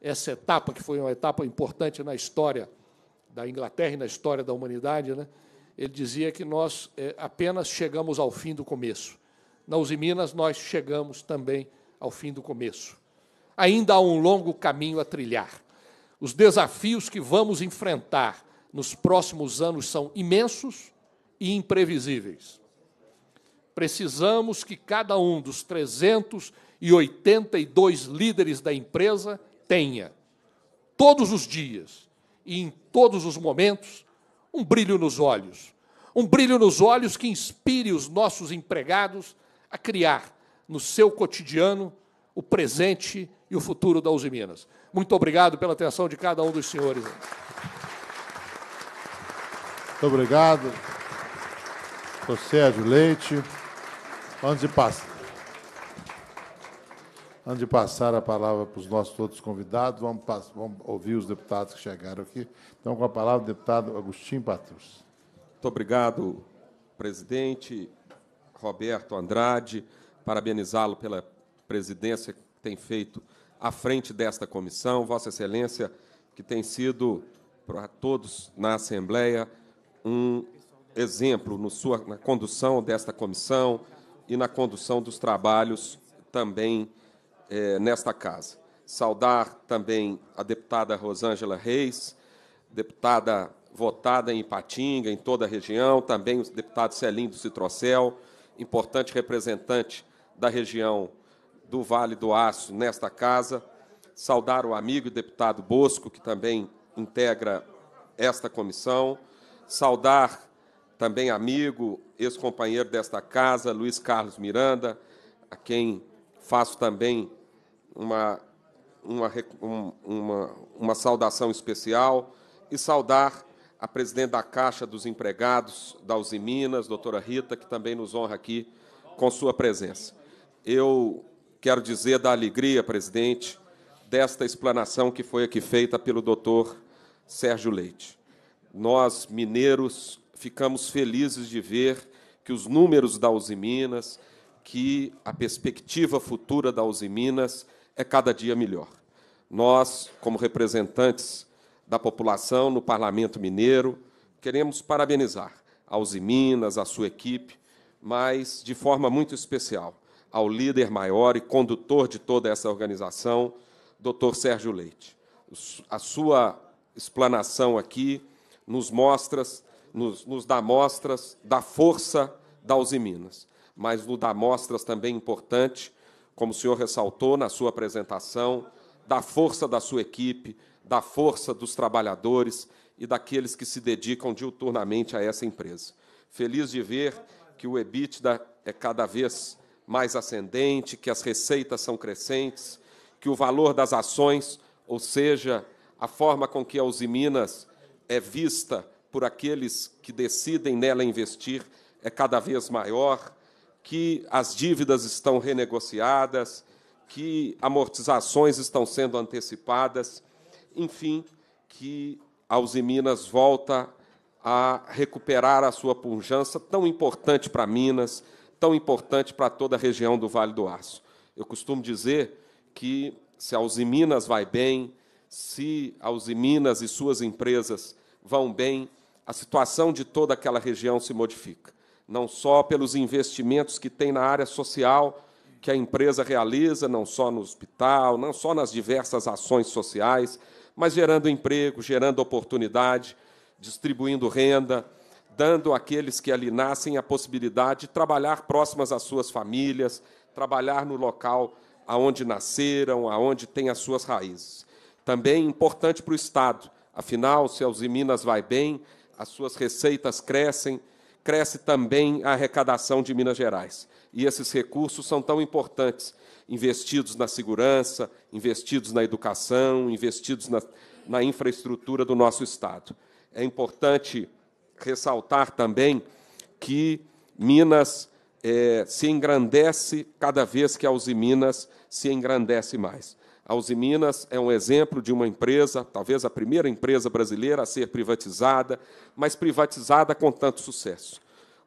essa etapa, que foi uma etapa importante na história da Inglaterra e na história da humanidade, né? ele dizia que nós é, apenas chegamos ao fim do começo. Na Minas nós chegamos também ao fim do começo. Ainda há um longo caminho a trilhar. Os desafios que vamos enfrentar nos próximos anos são imensos e imprevisíveis precisamos que cada um dos 382 líderes da empresa tenha, todos os dias e em todos os momentos, um brilho nos olhos. Um brilho nos olhos que inspire os nossos empregados a criar no seu cotidiano o presente e o futuro da Uzi Minas. Muito obrigado pela atenção de cada um dos senhores. Muito obrigado, Sr. Sérgio Leite. Antes de, pass... Antes de passar a palavra para os nossos outros convidados, vamos, vamos ouvir os deputados que chegaram aqui. Então, com a palavra, o deputado Agostinho Patrus. Muito obrigado, presidente Roberto Andrade. Parabenizá-lo pela presidência que tem feito à frente desta comissão. Vossa Excelência, que tem sido para todos na Assembleia um exemplo no sua, na condução desta comissão, e na condução dos trabalhos também eh, nesta casa. Saudar também a deputada Rosângela Reis, deputada votada em Ipatinga, em toda a região, também o deputado Celinho do Citrocel, importante representante da região do Vale do Aço nesta casa. Saudar o amigo e deputado Bosco, que também integra esta comissão. Saudar também amigo, ex-companheiro desta casa, Luiz Carlos Miranda, a quem faço também uma, uma, uma, uma saudação especial, e saudar a presidente da Caixa dos Empregados da Uzi Minas, doutora Rita, que também nos honra aqui com sua presença. Eu quero dizer da alegria, presidente, desta explanação que foi aqui feita pelo doutor Sérgio Leite. Nós, mineiros, ficamos felizes de ver que os números da Minas, que a perspectiva futura da Minas é cada dia melhor. Nós, como representantes da população no Parlamento Mineiro, queremos parabenizar a Minas, a sua equipe, mas de forma muito especial ao líder maior e condutor de toda essa organização, Dr. Sérgio Leite. A sua explanação aqui nos mostra nos, nos dá mostras da força da Minas, mas nos dá mostras também importante, como o senhor ressaltou na sua apresentação, da força da sua equipe, da força dos trabalhadores e daqueles que se dedicam diuturnamente a essa empresa. Feliz de ver que o EBITDA é cada vez mais ascendente, que as receitas são crescentes, que o valor das ações, ou seja, a forma com que a Uzi Minas é vista por aqueles que decidem nela investir é cada vez maior, que as dívidas estão renegociadas, que amortizações estão sendo antecipadas, enfim, que a Uzi Minas volta a recuperar a sua pujança tão importante para Minas, tão importante para toda a região do Vale do Aço. Eu costumo dizer que se a Uzi Minas vai bem, se a Uzi Minas e suas empresas vão bem, a situação de toda aquela região se modifica. Não só pelos investimentos que tem na área social que a empresa realiza, não só no hospital, não só nas diversas ações sociais, mas gerando emprego, gerando oportunidade, distribuindo renda, dando àqueles que ali nascem a possibilidade de trabalhar próximas às suas famílias, trabalhar no local aonde nasceram, aonde têm as suas raízes. Também é importante para o Estado. Afinal, se Minas vai bem, as suas receitas crescem, cresce também a arrecadação de Minas Gerais. E esses recursos são tão importantes, investidos na segurança, investidos na educação, investidos na, na infraestrutura do nosso Estado. É importante ressaltar também que Minas é, se engrandece cada vez que a Uzi Minas se engrandece mais. A Uzi Minas é um exemplo de uma empresa, talvez a primeira empresa brasileira a ser privatizada, mas privatizada com tanto sucesso,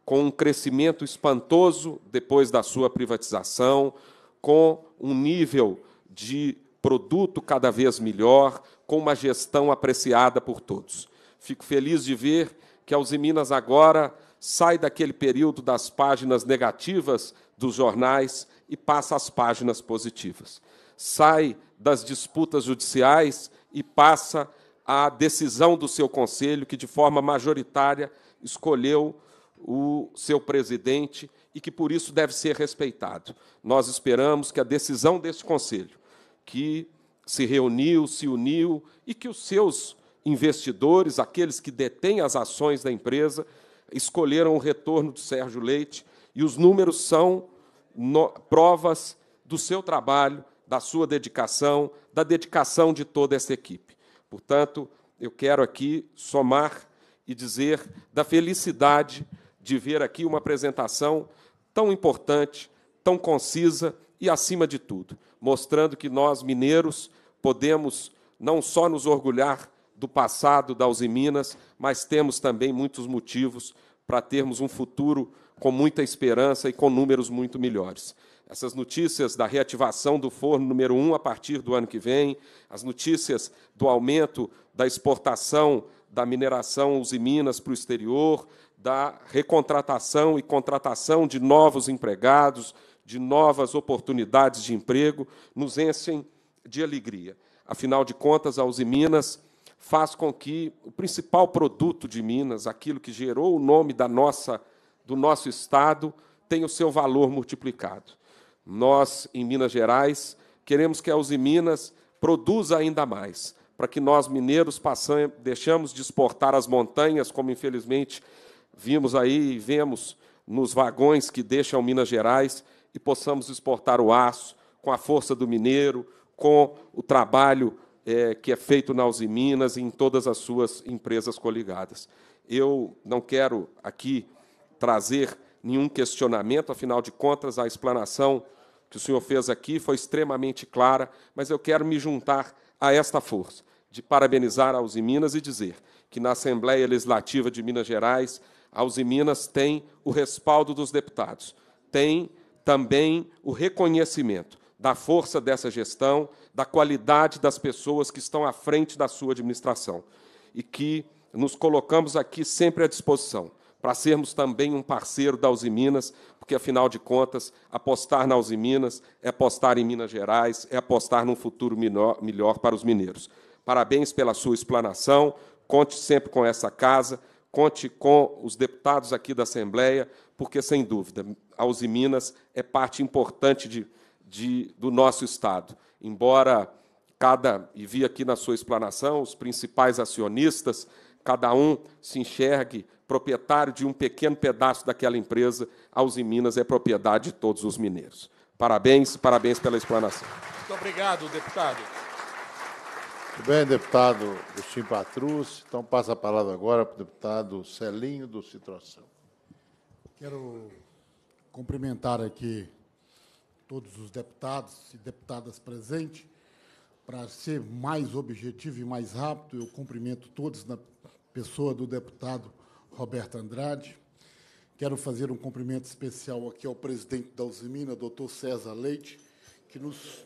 com um crescimento espantoso depois da sua privatização, com um nível de produto cada vez melhor, com uma gestão apreciada por todos. Fico feliz de ver que a Uzi Minas agora sai daquele período das páginas negativas dos jornais e passa às páginas positivas. Sai das disputas judiciais e passa à decisão do seu conselho, que de forma majoritária escolheu o seu presidente e que por isso deve ser respeitado. Nós esperamos que a decisão desse conselho, que se reuniu, se uniu e que os seus investidores, aqueles que detêm as ações da empresa, escolheram o retorno do Sérgio Leite e os números são no, provas do seu trabalho da sua dedicação, da dedicação de toda essa equipe. Portanto, eu quero aqui somar e dizer da felicidade de ver aqui uma apresentação tão importante, tão concisa e, acima de tudo, mostrando que nós, mineiros, podemos não só nos orgulhar do passado da Uzi Minas, mas temos também muitos motivos para termos um futuro com muita esperança e com números muito melhores essas notícias da reativação do forno número 1 a partir do ano que vem, as notícias do aumento da exportação da mineração Minas para o exterior, da recontratação e contratação de novos empregados, de novas oportunidades de emprego, nos enchem de alegria. Afinal de contas, a Minas faz com que o principal produto de Minas, aquilo que gerou o nome da nossa, do nosso estado, tenha o seu valor multiplicado. Nós, em Minas Gerais, queremos que a Uzi Minas produza ainda mais, para que nós, mineiros, passamos, deixamos de exportar as montanhas, como infelizmente vimos aí e vemos nos vagões que deixam Minas Gerais, e possamos exportar o aço com a força do mineiro, com o trabalho é, que é feito na Uzi Minas e em todas as suas empresas coligadas. Eu não quero aqui trazer nenhum questionamento, afinal de contas, a explanação que o senhor fez aqui foi extremamente clara, mas eu quero me juntar a esta força de parabenizar a Uzi Minas e dizer que na Assembleia Legislativa de Minas Gerais, a Uzi Minas tem o respaldo dos deputados, tem também o reconhecimento da força dessa gestão, da qualidade das pessoas que estão à frente da sua administração e que nos colocamos aqui sempre à disposição para sermos também um parceiro da Uzi Minas, porque afinal de contas, apostar na Uzi Minas é apostar em Minas Gerais, é apostar num futuro melhor, melhor para os mineiros. Parabéns pela sua explanação, conte sempre com essa casa, conte com os deputados aqui da Assembleia, porque, sem dúvida, a Uzi Minas é parte importante de, de, do nosso Estado. Embora cada, e vi aqui na sua explanação, os principais acionistas, cada um se enxergue proprietário de um pequeno pedaço daquela empresa, a Uzi Minas é propriedade de todos os mineiros. Parabéns, parabéns pela explanação. Muito obrigado, deputado. Muito bem, deputado Agostinho Patrus. Então, passa a palavra agora para o deputado Celinho do Citroção. Quero cumprimentar aqui todos os deputados e deputadas presentes. Para ser mais objetivo e mais rápido, eu cumprimento todos na pessoa do deputado Roberto Andrade. Quero fazer um cumprimento especial aqui ao presidente da Usimina, doutor César Leite, que nos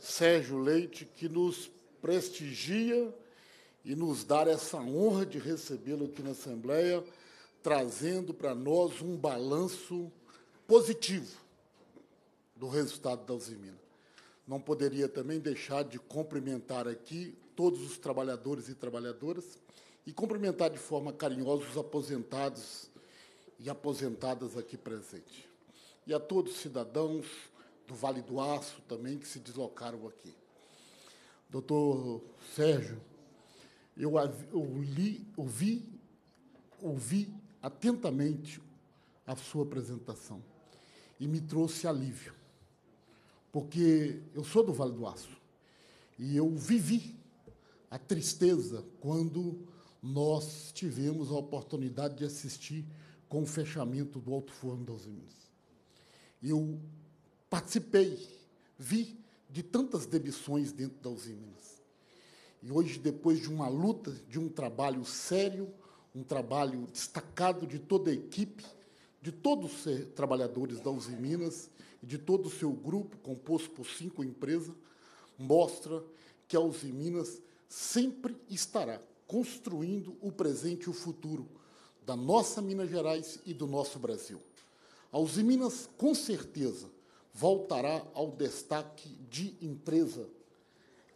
Sérgio Leite, que nos prestigia e nos dar essa honra de recebê-lo aqui na Assembleia, trazendo para nós um balanço positivo do resultado da Usimina. Não poderia também deixar de cumprimentar aqui todos os trabalhadores e trabalhadoras e cumprimentar de forma carinhosa os aposentados e aposentadas aqui presentes. E a todos os cidadãos do Vale do Aço também que se deslocaram aqui. Doutor Sérgio, eu, eu li, ouvi, ouvi atentamente a sua apresentação e me trouxe alívio, porque eu sou do Vale do Aço e eu vivi a tristeza quando nós tivemos a oportunidade de assistir com o fechamento do Alto Forno das Minas. Eu participei, vi de tantas demissões dentro da Uzi Minas. E hoje, depois de uma luta, de um trabalho sério, um trabalho destacado de toda a equipe, de todos os trabalhadores da Uzi Minas e de todo o seu grupo, composto por cinco empresas, mostra que a Uzi Minas sempre estará construindo o presente e o futuro da nossa Minas Gerais e do nosso Brasil. A Uzi Minas, com certeza, voltará ao destaque de empresa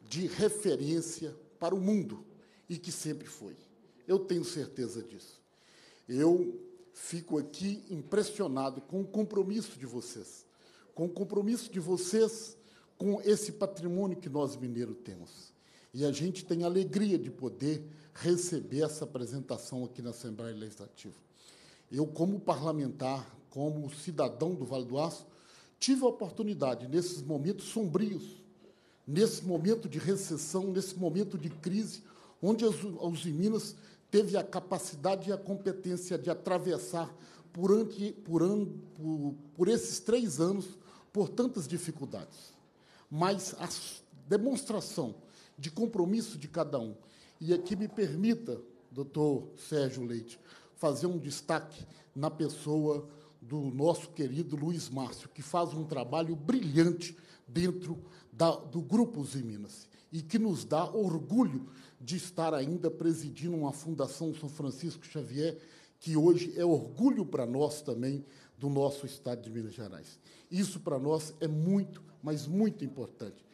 de referência para o mundo e que sempre foi. Eu tenho certeza disso. Eu fico aqui impressionado com o compromisso de vocês, com o compromisso de vocês com esse patrimônio que nós mineiros temos. E a gente tem a alegria de poder receber essa apresentação aqui na Assembleia Legislativa. Eu, como parlamentar, como cidadão do Vale do Aço, tive a oportunidade, nesses momentos sombrios, nesse momento de recessão, nesse momento de crise, onde a Minas teve a capacidade e a competência de atravessar por, ante, por, an, por, por esses três anos por tantas dificuldades. Mas a demonstração de compromisso de cada um. E aqui é me permita, doutor Sérgio Leite, fazer um destaque na pessoa do nosso querido Luiz Márcio, que faz um trabalho brilhante dentro da, do Grupo Ziminas. Minas e que nos dá orgulho de estar ainda presidindo uma Fundação São Francisco Xavier, que hoje é orgulho para nós também do nosso Estado de Minas Gerais. Isso para nós é muito, mas muito importante.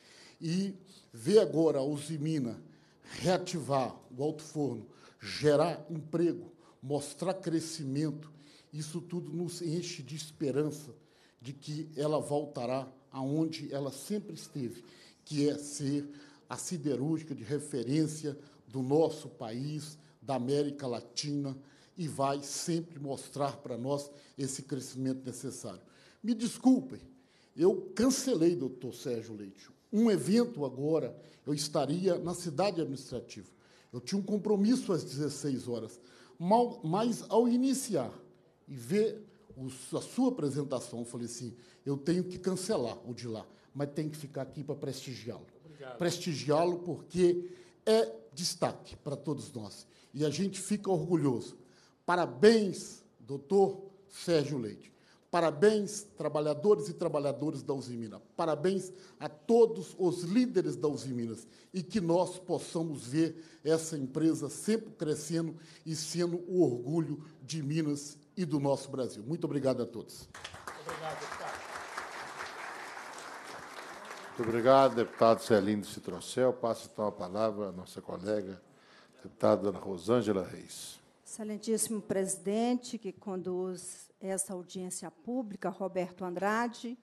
E Ver agora a Usimina reativar o alto forno, gerar emprego, mostrar crescimento. Isso tudo nos enche de esperança de que ela voltará aonde ela sempre esteve, que é ser a siderúrgica de referência do nosso país, da América Latina, e vai sempre mostrar para nós esse crescimento necessário. Me desculpem, eu cancelei, doutor Sérgio Leite, um evento agora, eu estaria na cidade administrativa. Eu tinha um compromisso às 16 horas. Mal, mas ao iniciar e ver a sua apresentação, eu falei assim: eu tenho que cancelar o de lá, mas tenho que ficar aqui para prestigiá-lo. Prestigiá-lo porque é destaque para todos nós. E a gente fica orgulhoso. Parabéns, doutor Sérgio Leite. Parabéns, trabalhadores e trabalhadoras da Usiminas. Parabéns a todos os líderes da Usiminas e que nós possamos ver essa empresa sempre crescendo e sendo o orgulho de Minas e do nosso Brasil. Muito obrigado a todos. Obrigado, deputado. Muito obrigado, deputado Celindo Citrocel. Passo então a palavra à nossa colega, deputada Rosângela Reis. Excelentíssimo presidente, que conduz essa audiência pública, Roberto Andrade.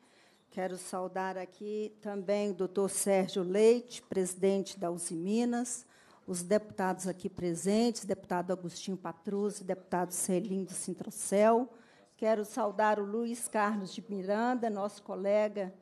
Quero saudar aqui também o doutor Sérgio Leite, presidente da Uzi Minas, os deputados aqui presentes, deputado Agostinho Patruzzi, deputado Celindo Sintrocel. Quero saudar o Luiz Carlos de Miranda, nosso colega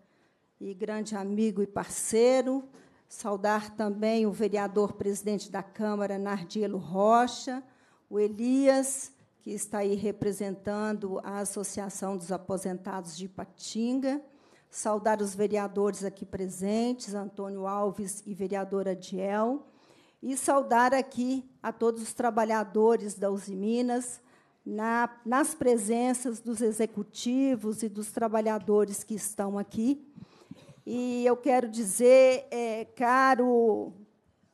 e grande amigo e parceiro. Saudar também o vereador presidente da Câmara, Nardielo Rocha, o Elias, que está aí representando a Associação dos Aposentados de Patinga. Saudar os vereadores aqui presentes, Antônio Alves e vereadora Diel. E saudar aqui a todos os trabalhadores da Uzi Minas, na, nas presenças dos executivos e dos trabalhadores que estão aqui. E eu quero dizer, é, caro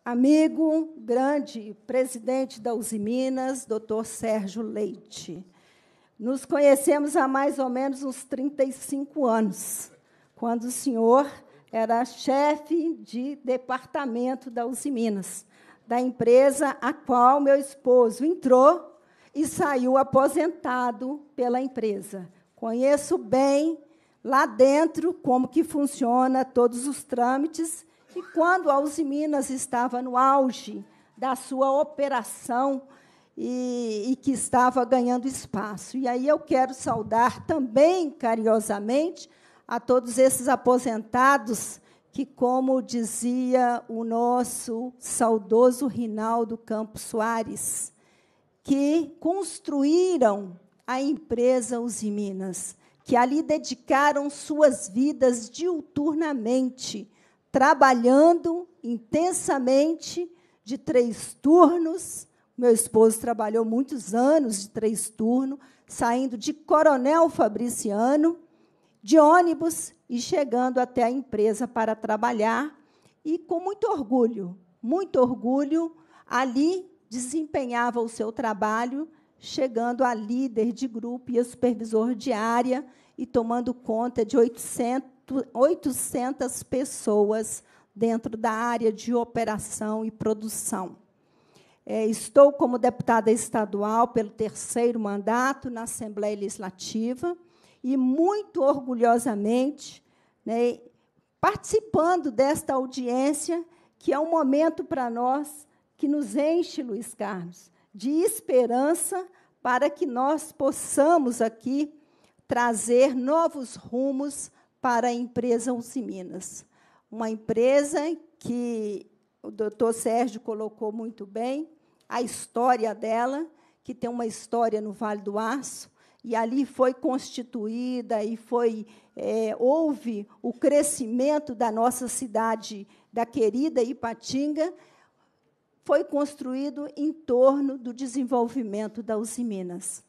amigo, grande presidente da Uzi Minas, doutor Sérgio Leite. Nos conhecemos há mais ou menos uns 35 anos, quando o senhor era chefe de departamento da Uzi Minas, da empresa a qual meu esposo entrou e saiu aposentado pela empresa. Conheço bem lá dentro como que funciona todos os trâmites que quando a Uzi Minas estava no auge da sua operação e, e que estava ganhando espaço. E aí eu quero saudar também carinhosamente a todos esses aposentados que, como dizia o nosso saudoso Rinaldo Campos Soares, que construíram a empresa Uzi Minas, que ali dedicaram suas vidas diuturnamente trabalhando intensamente de três turnos. Meu esposo trabalhou muitos anos de três turnos, saindo de Coronel Fabriciano, de ônibus e chegando até a empresa para trabalhar. E com muito orgulho, muito orgulho, ali desempenhava o seu trabalho, chegando a líder de grupo e a supervisor de área e tomando conta de 800, 800 pessoas dentro da área de operação e produção. É, estou como deputada estadual pelo terceiro mandato na Assembleia Legislativa e, muito orgulhosamente, né, participando desta audiência, que é um momento para nós que nos enche, Luiz Carlos, de esperança para que nós possamos aqui trazer novos rumos para a empresa Unci Minas. Uma empresa que o doutor Sérgio colocou muito bem, a história dela, que tem uma história no Vale do Aço, e ali foi constituída e foi é, houve o crescimento da nossa cidade, da querida Ipatinga, foi construído em torno do desenvolvimento da Minas.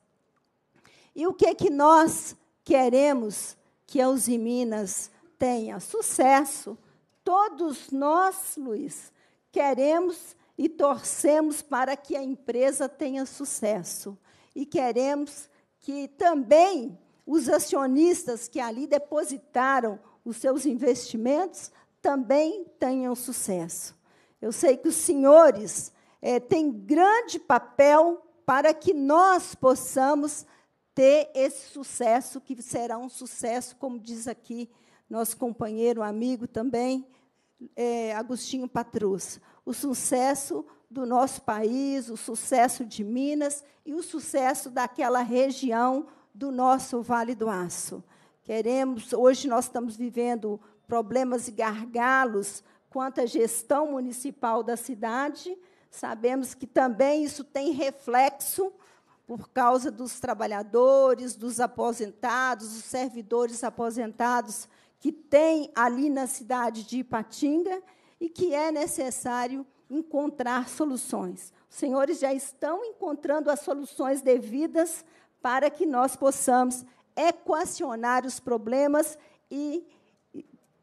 E o que é que nós queremos que a Uzi Minas tenha sucesso. Todos nós, Luiz, queremos e torcemos para que a empresa tenha sucesso. E queremos que também os acionistas que ali depositaram os seus investimentos também tenham sucesso. Eu sei que os senhores é, têm grande papel para que nós possamos ter esse sucesso, que será um sucesso, como diz aqui nosso companheiro, amigo também, é, Agostinho Patrus. O sucesso do nosso país, o sucesso de Minas e o sucesso daquela região do nosso Vale do Aço. Queremos, hoje nós estamos vivendo problemas e gargalos quanto à gestão municipal da cidade. Sabemos que também isso tem reflexo por causa dos trabalhadores, dos aposentados, dos servidores aposentados que tem ali na cidade de Ipatinga e que é necessário encontrar soluções. Os senhores já estão encontrando as soluções devidas para que nós possamos equacionar os problemas e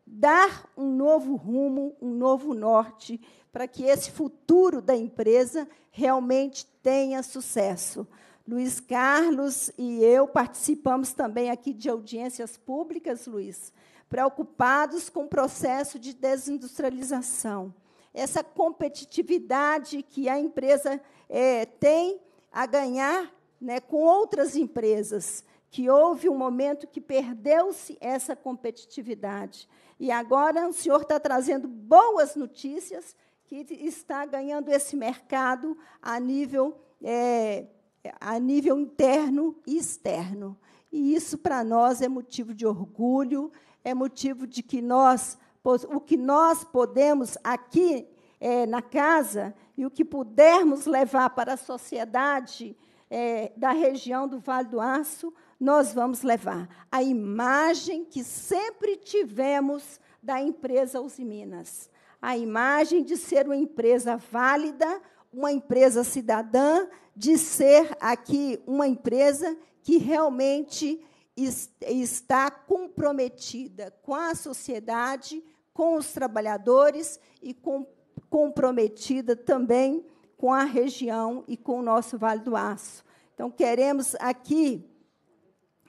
dar um novo rumo, um novo norte, para que esse futuro da empresa realmente tenha sucesso. Luiz Carlos e eu participamos também aqui de audiências públicas, Luiz, preocupados com o processo de desindustrialização. Essa competitividade que a empresa é, tem a ganhar né, com outras empresas, que houve um momento que perdeu-se essa competitividade. E agora o senhor está trazendo boas notícias que está ganhando esse mercado a nível é, a nível interno e externo. E isso para nós é motivo de orgulho, é motivo de que nós o que nós podemos aqui é, na casa e o que pudermos levar para a sociedade é, da região do Vale do Aço, nós vamos levar. A imagem que sempre tivemos da empresa Uzi Minas. A imagem de ser uma empresa válida, uma empresa cidadã, de ser aqui uma empresa que realmente está comprometida com a sociedade, com os trabalhadores e com, comprometida também com a região e com o nosso Vale do Aço. Então, queremos aqui,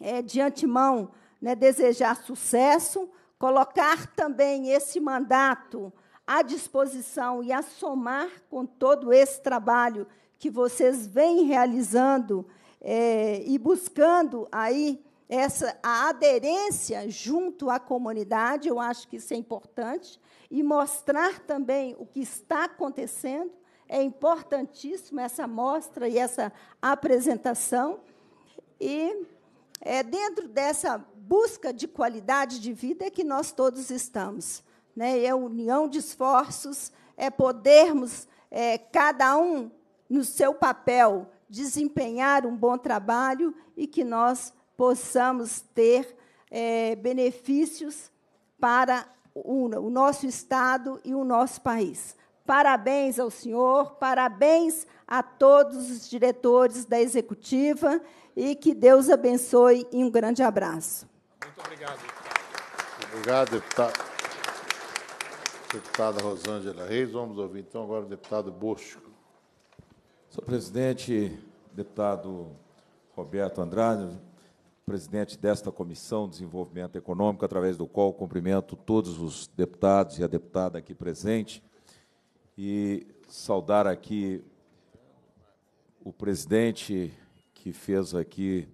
é, de antemão, né, desejar sucesso, colocar também esse mandato à disposição e a somar com todo esse trabalho que vocês vêm realizando é, e buscando aí essa a aderência junto à comunidade, eu acho que isso é importante, e mostrar também o que está acontecendo. É importantíssimo essa mostra e essa apresentação. E é dentro dessa busca de qualidade de vida que nós todos estamos né? a é união de esforços é podermos, é, cada um no seu papel, desempenhar um bom trabalho e que nós possamos ter é, benefícios para o, o nosso Estado e o nosso país. Parabéns ao senhor, parabéns a todos os diretores da executiva e que Deus abençoe e um grande abraço. Muito obrigado. Obrigado, deputado. Deputada Rosângela Reis. Vamos ouvir então agora o deputado Bosco. Senhor presidente, deputado Roberto Andrade, presidente desta Comissão de Desenvolvimento Econômico, através do qual cumprimento todos os deputados e a deputada aqui presente, e saudar aqui o presidente que fez aqui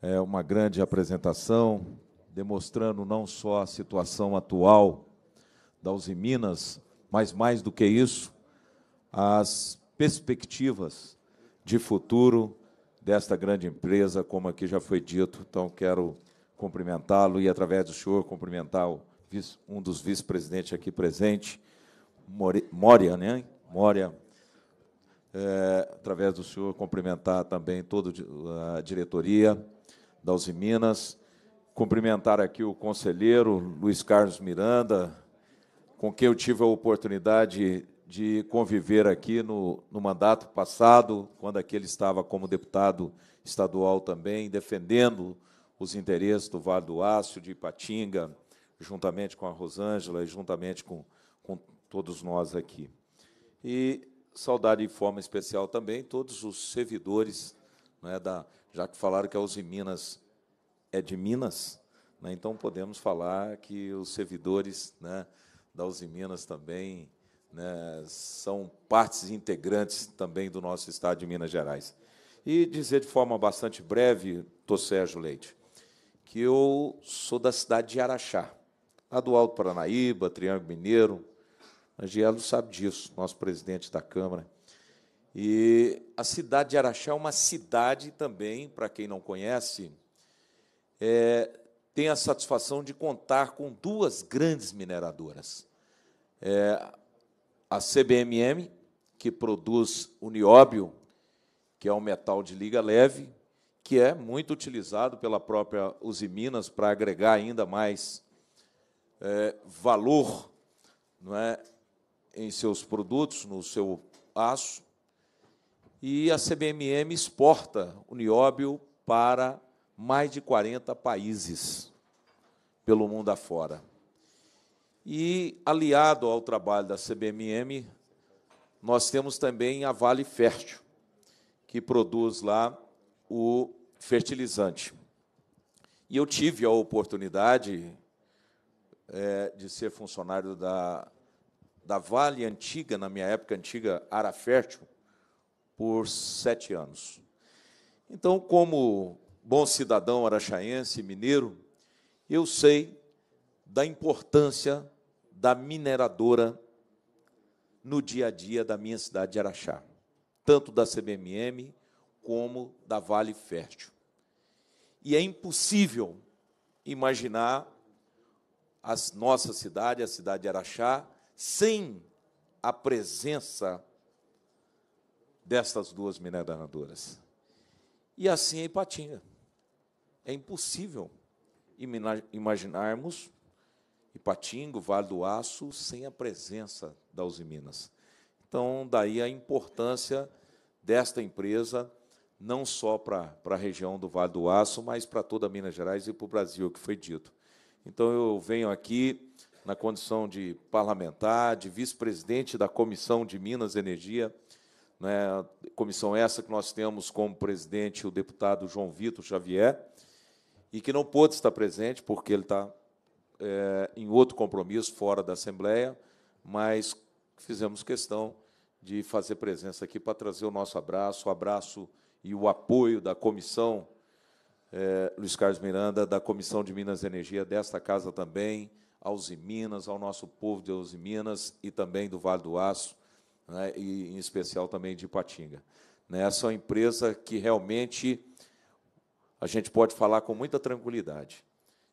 é, uma grande apresentação, demonstrando não só a situação atual da Uzi Minas, mas mais do que isso, as perspectivas de futuro desta grande empresa, como aqui já foi dito. Então, quero cumprimentá-lo e, através do senhor, cumprimentar um dos vice-presidentes aqui presente, Moria, né? Moria. É, através do senhor, cumprimentar também toda a diretoria da Uzi Minas, cumprimentar aqui o conselheiro Luiz Carlos Miranda, com quem eu tive a oportunidade de conviver aqui no, no mandato passado, quando aquele estava como deputado estadual também, defendendo os interesses do Vale do Ácio, de Ipatinga, juntamente com a Rosângela e juntamente com, com todos nós aqui. E saudade de forma especial também todos os servidores, é, da, já que falaram que a é Uzi Minas é de Minas, né, então podemos falar que os servidores né, da Uzi Minas também, né, são partes integrantes também do nosso Estado de Minas Gerais. E dizer de forma bastante breve, Tô Sérgio Leite, que eu sou da cidade de Araxá, lá do Alto Paranaíba, Triângulo Mineiro. Angelo sabe disso, nosso presidente da Câmara. E a cidade de Araxá é uma cidade também, para quem não conhece, é, tem a satisfação de contar com duas grandes mineradoras. É a CBMM, que produz o nióbio, que é um metal de liga leve, que é muito utilizado pela própria Minas para agregar ainda mais é, valor não é, em seus produtos, no seu aço. E a CBMM exporta o nióbio para mais de 40 países pelo mundo afora. E, aliado ao trabalho da CBMM, nós temos também a Vale Fértil, que produz lá o fertilizante. E eu tive a oportunidade é, de ser funcionário da, da Vale Antiga, na minha época antiga, Ara Fértil, por sete anos. Então, como bom cidadão araxaense, mineiro, eu sei da importância da mineradora no dia a dia da minha cidade de Araxá, tanto da CBMM como da Vale Fértil. E é impossível imaginar a nossa cidade, a cidade de Araxá, sem a presença destas duas mineradoras. E assim é Ipatinga. É impossível imaginarmos Ipatingo, Vale do Aço, sem a presença da Uzi Minas. Então, daí a importância desta empresa, não só para a região do Vale do Aço, mas para toda Minas Gerais e para o Brasil, que foi dito. Então, eu venho aqui na condição de parlamentar, de vice-presidente da Comissão de Minas e Energia, né, comissão essa que nós temos como presidente o deputado João Vitor Xavier, e que não pôde estar presente porque ele está é, em outro compromisso fora da Assembleia, mas fizemos questão de fazer presença aqui para trazer o nosso abraço, o abraço e o apoio da comissão é, Luiz Carlos Miranda, da Comissão de Minas e Energia desta casa também, aos Minas, ao nosso povo de Uzi Minas e também do Vale do Aço, né, e em especial também de Ipatinga. Né, essa é uma empresa que realmente a gente pode falar com muita tranquilidade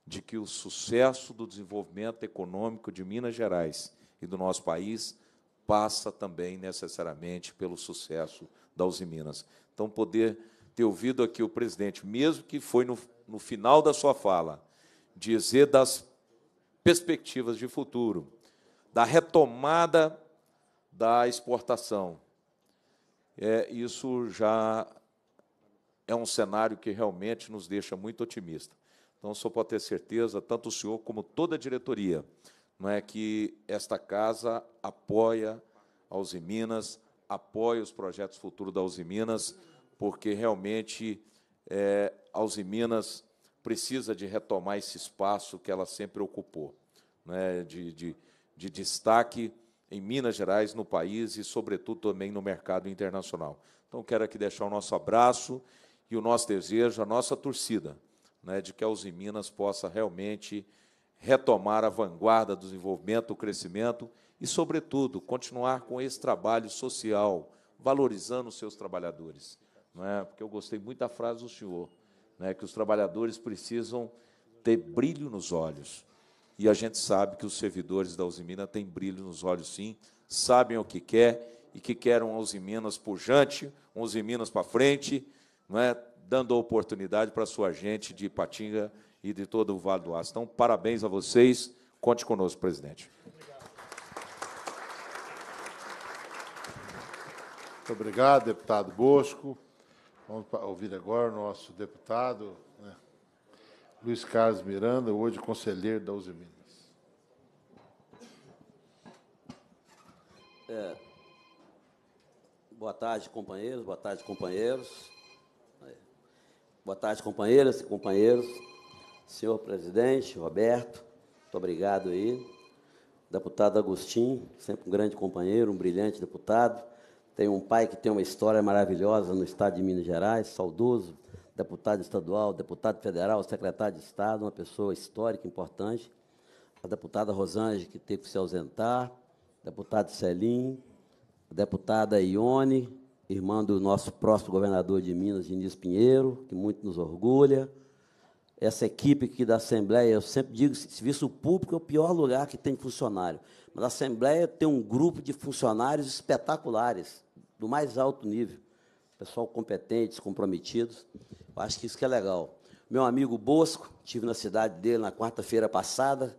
de que o sucesso do desenvolvimento econômico de Minas Gerais e do nosso país passa também necessariamente pelo sucesso da Uzi Minas. Então, poder ter ouvido aqui o presidente, mesmo que foi no, no final da sua fala, dizer das perspectivas de futuro, da retomada da exportação, é, isso já é um cenário que realmente nos deixa muito otimista. Então, só pode ter certeza, tanto o senhor como toda a diretoria, não é que esta casa apoia a Uzi Minas, apoia os projetos futuros da Uzi Minas, porque realmente é, a Uzi Minas precisa de retomar esse espaço que ela sempre ocupou, é, de, de, de destaque em Minas Gerais, no país e, sobretudo, também no mercado internacional. Então, quero aqui deixar o nosso abraço e o nosso desejo, a nossa torcida, né, de que a Uzi Minas possa realmente retomar a vanguarda do desenvolvimento, do crescimento e, sobretudo, continuar com esse trabalho social, valorizando os seus trabalhadores. Né? Porque eu gostei muito da frase do senhor, né, que os trabalhadores precisam ter brilho nos olhos. E a gente sabe que os servidores da Usimina têm brilho nos olhos, sim, sabem o que quer e que querem uma Usiminas pujante, uma Usiminas para frente, não é? dando oportunidade para a sua gente de Ipatinga e de todo o Vale do Aço. Então, parabéns a vocês. Conte conosco, presidente. Muito obrigado, deputado Bosco. Vamos ouvir agora o nosso deputado né, Luiz Carlos Miranda, hoje conselheiro da Uzi Minas. É, boa tarde, companheiros, boa tarde, companheiros. Boa tarde, companheiras e companheiros. Senhor presidente, Roberto, muito obrigado aí. Deputado Agostinho, sempre um grande companheiro, um brilhante deputado. Tem um pai que tem uma história maravilhosa no estado de Minas Gerais, saudoso, deputado estadual, deputado federal, secretário de Estado, uma pessoa histórica, importante. A deputada Rosange, que teve que se ausentar, deputado Celim, a deputada Ione, irmã do nosso próximo governador de Minas, Diniz Pinheiro, que muito nos orgulha. Essa equipe aqui da Assembleia, eu sempre digo, serviço público é o pior lugar que tem funcionário. Mas a Assembleia tem um grupo de funcionários espetaculares, do mais alto nível. Pessoal competentes, comprometidos. Eu acho que isso que é legal. Meu amigo Bosco, estive na cidade dele na quarta-feira passada,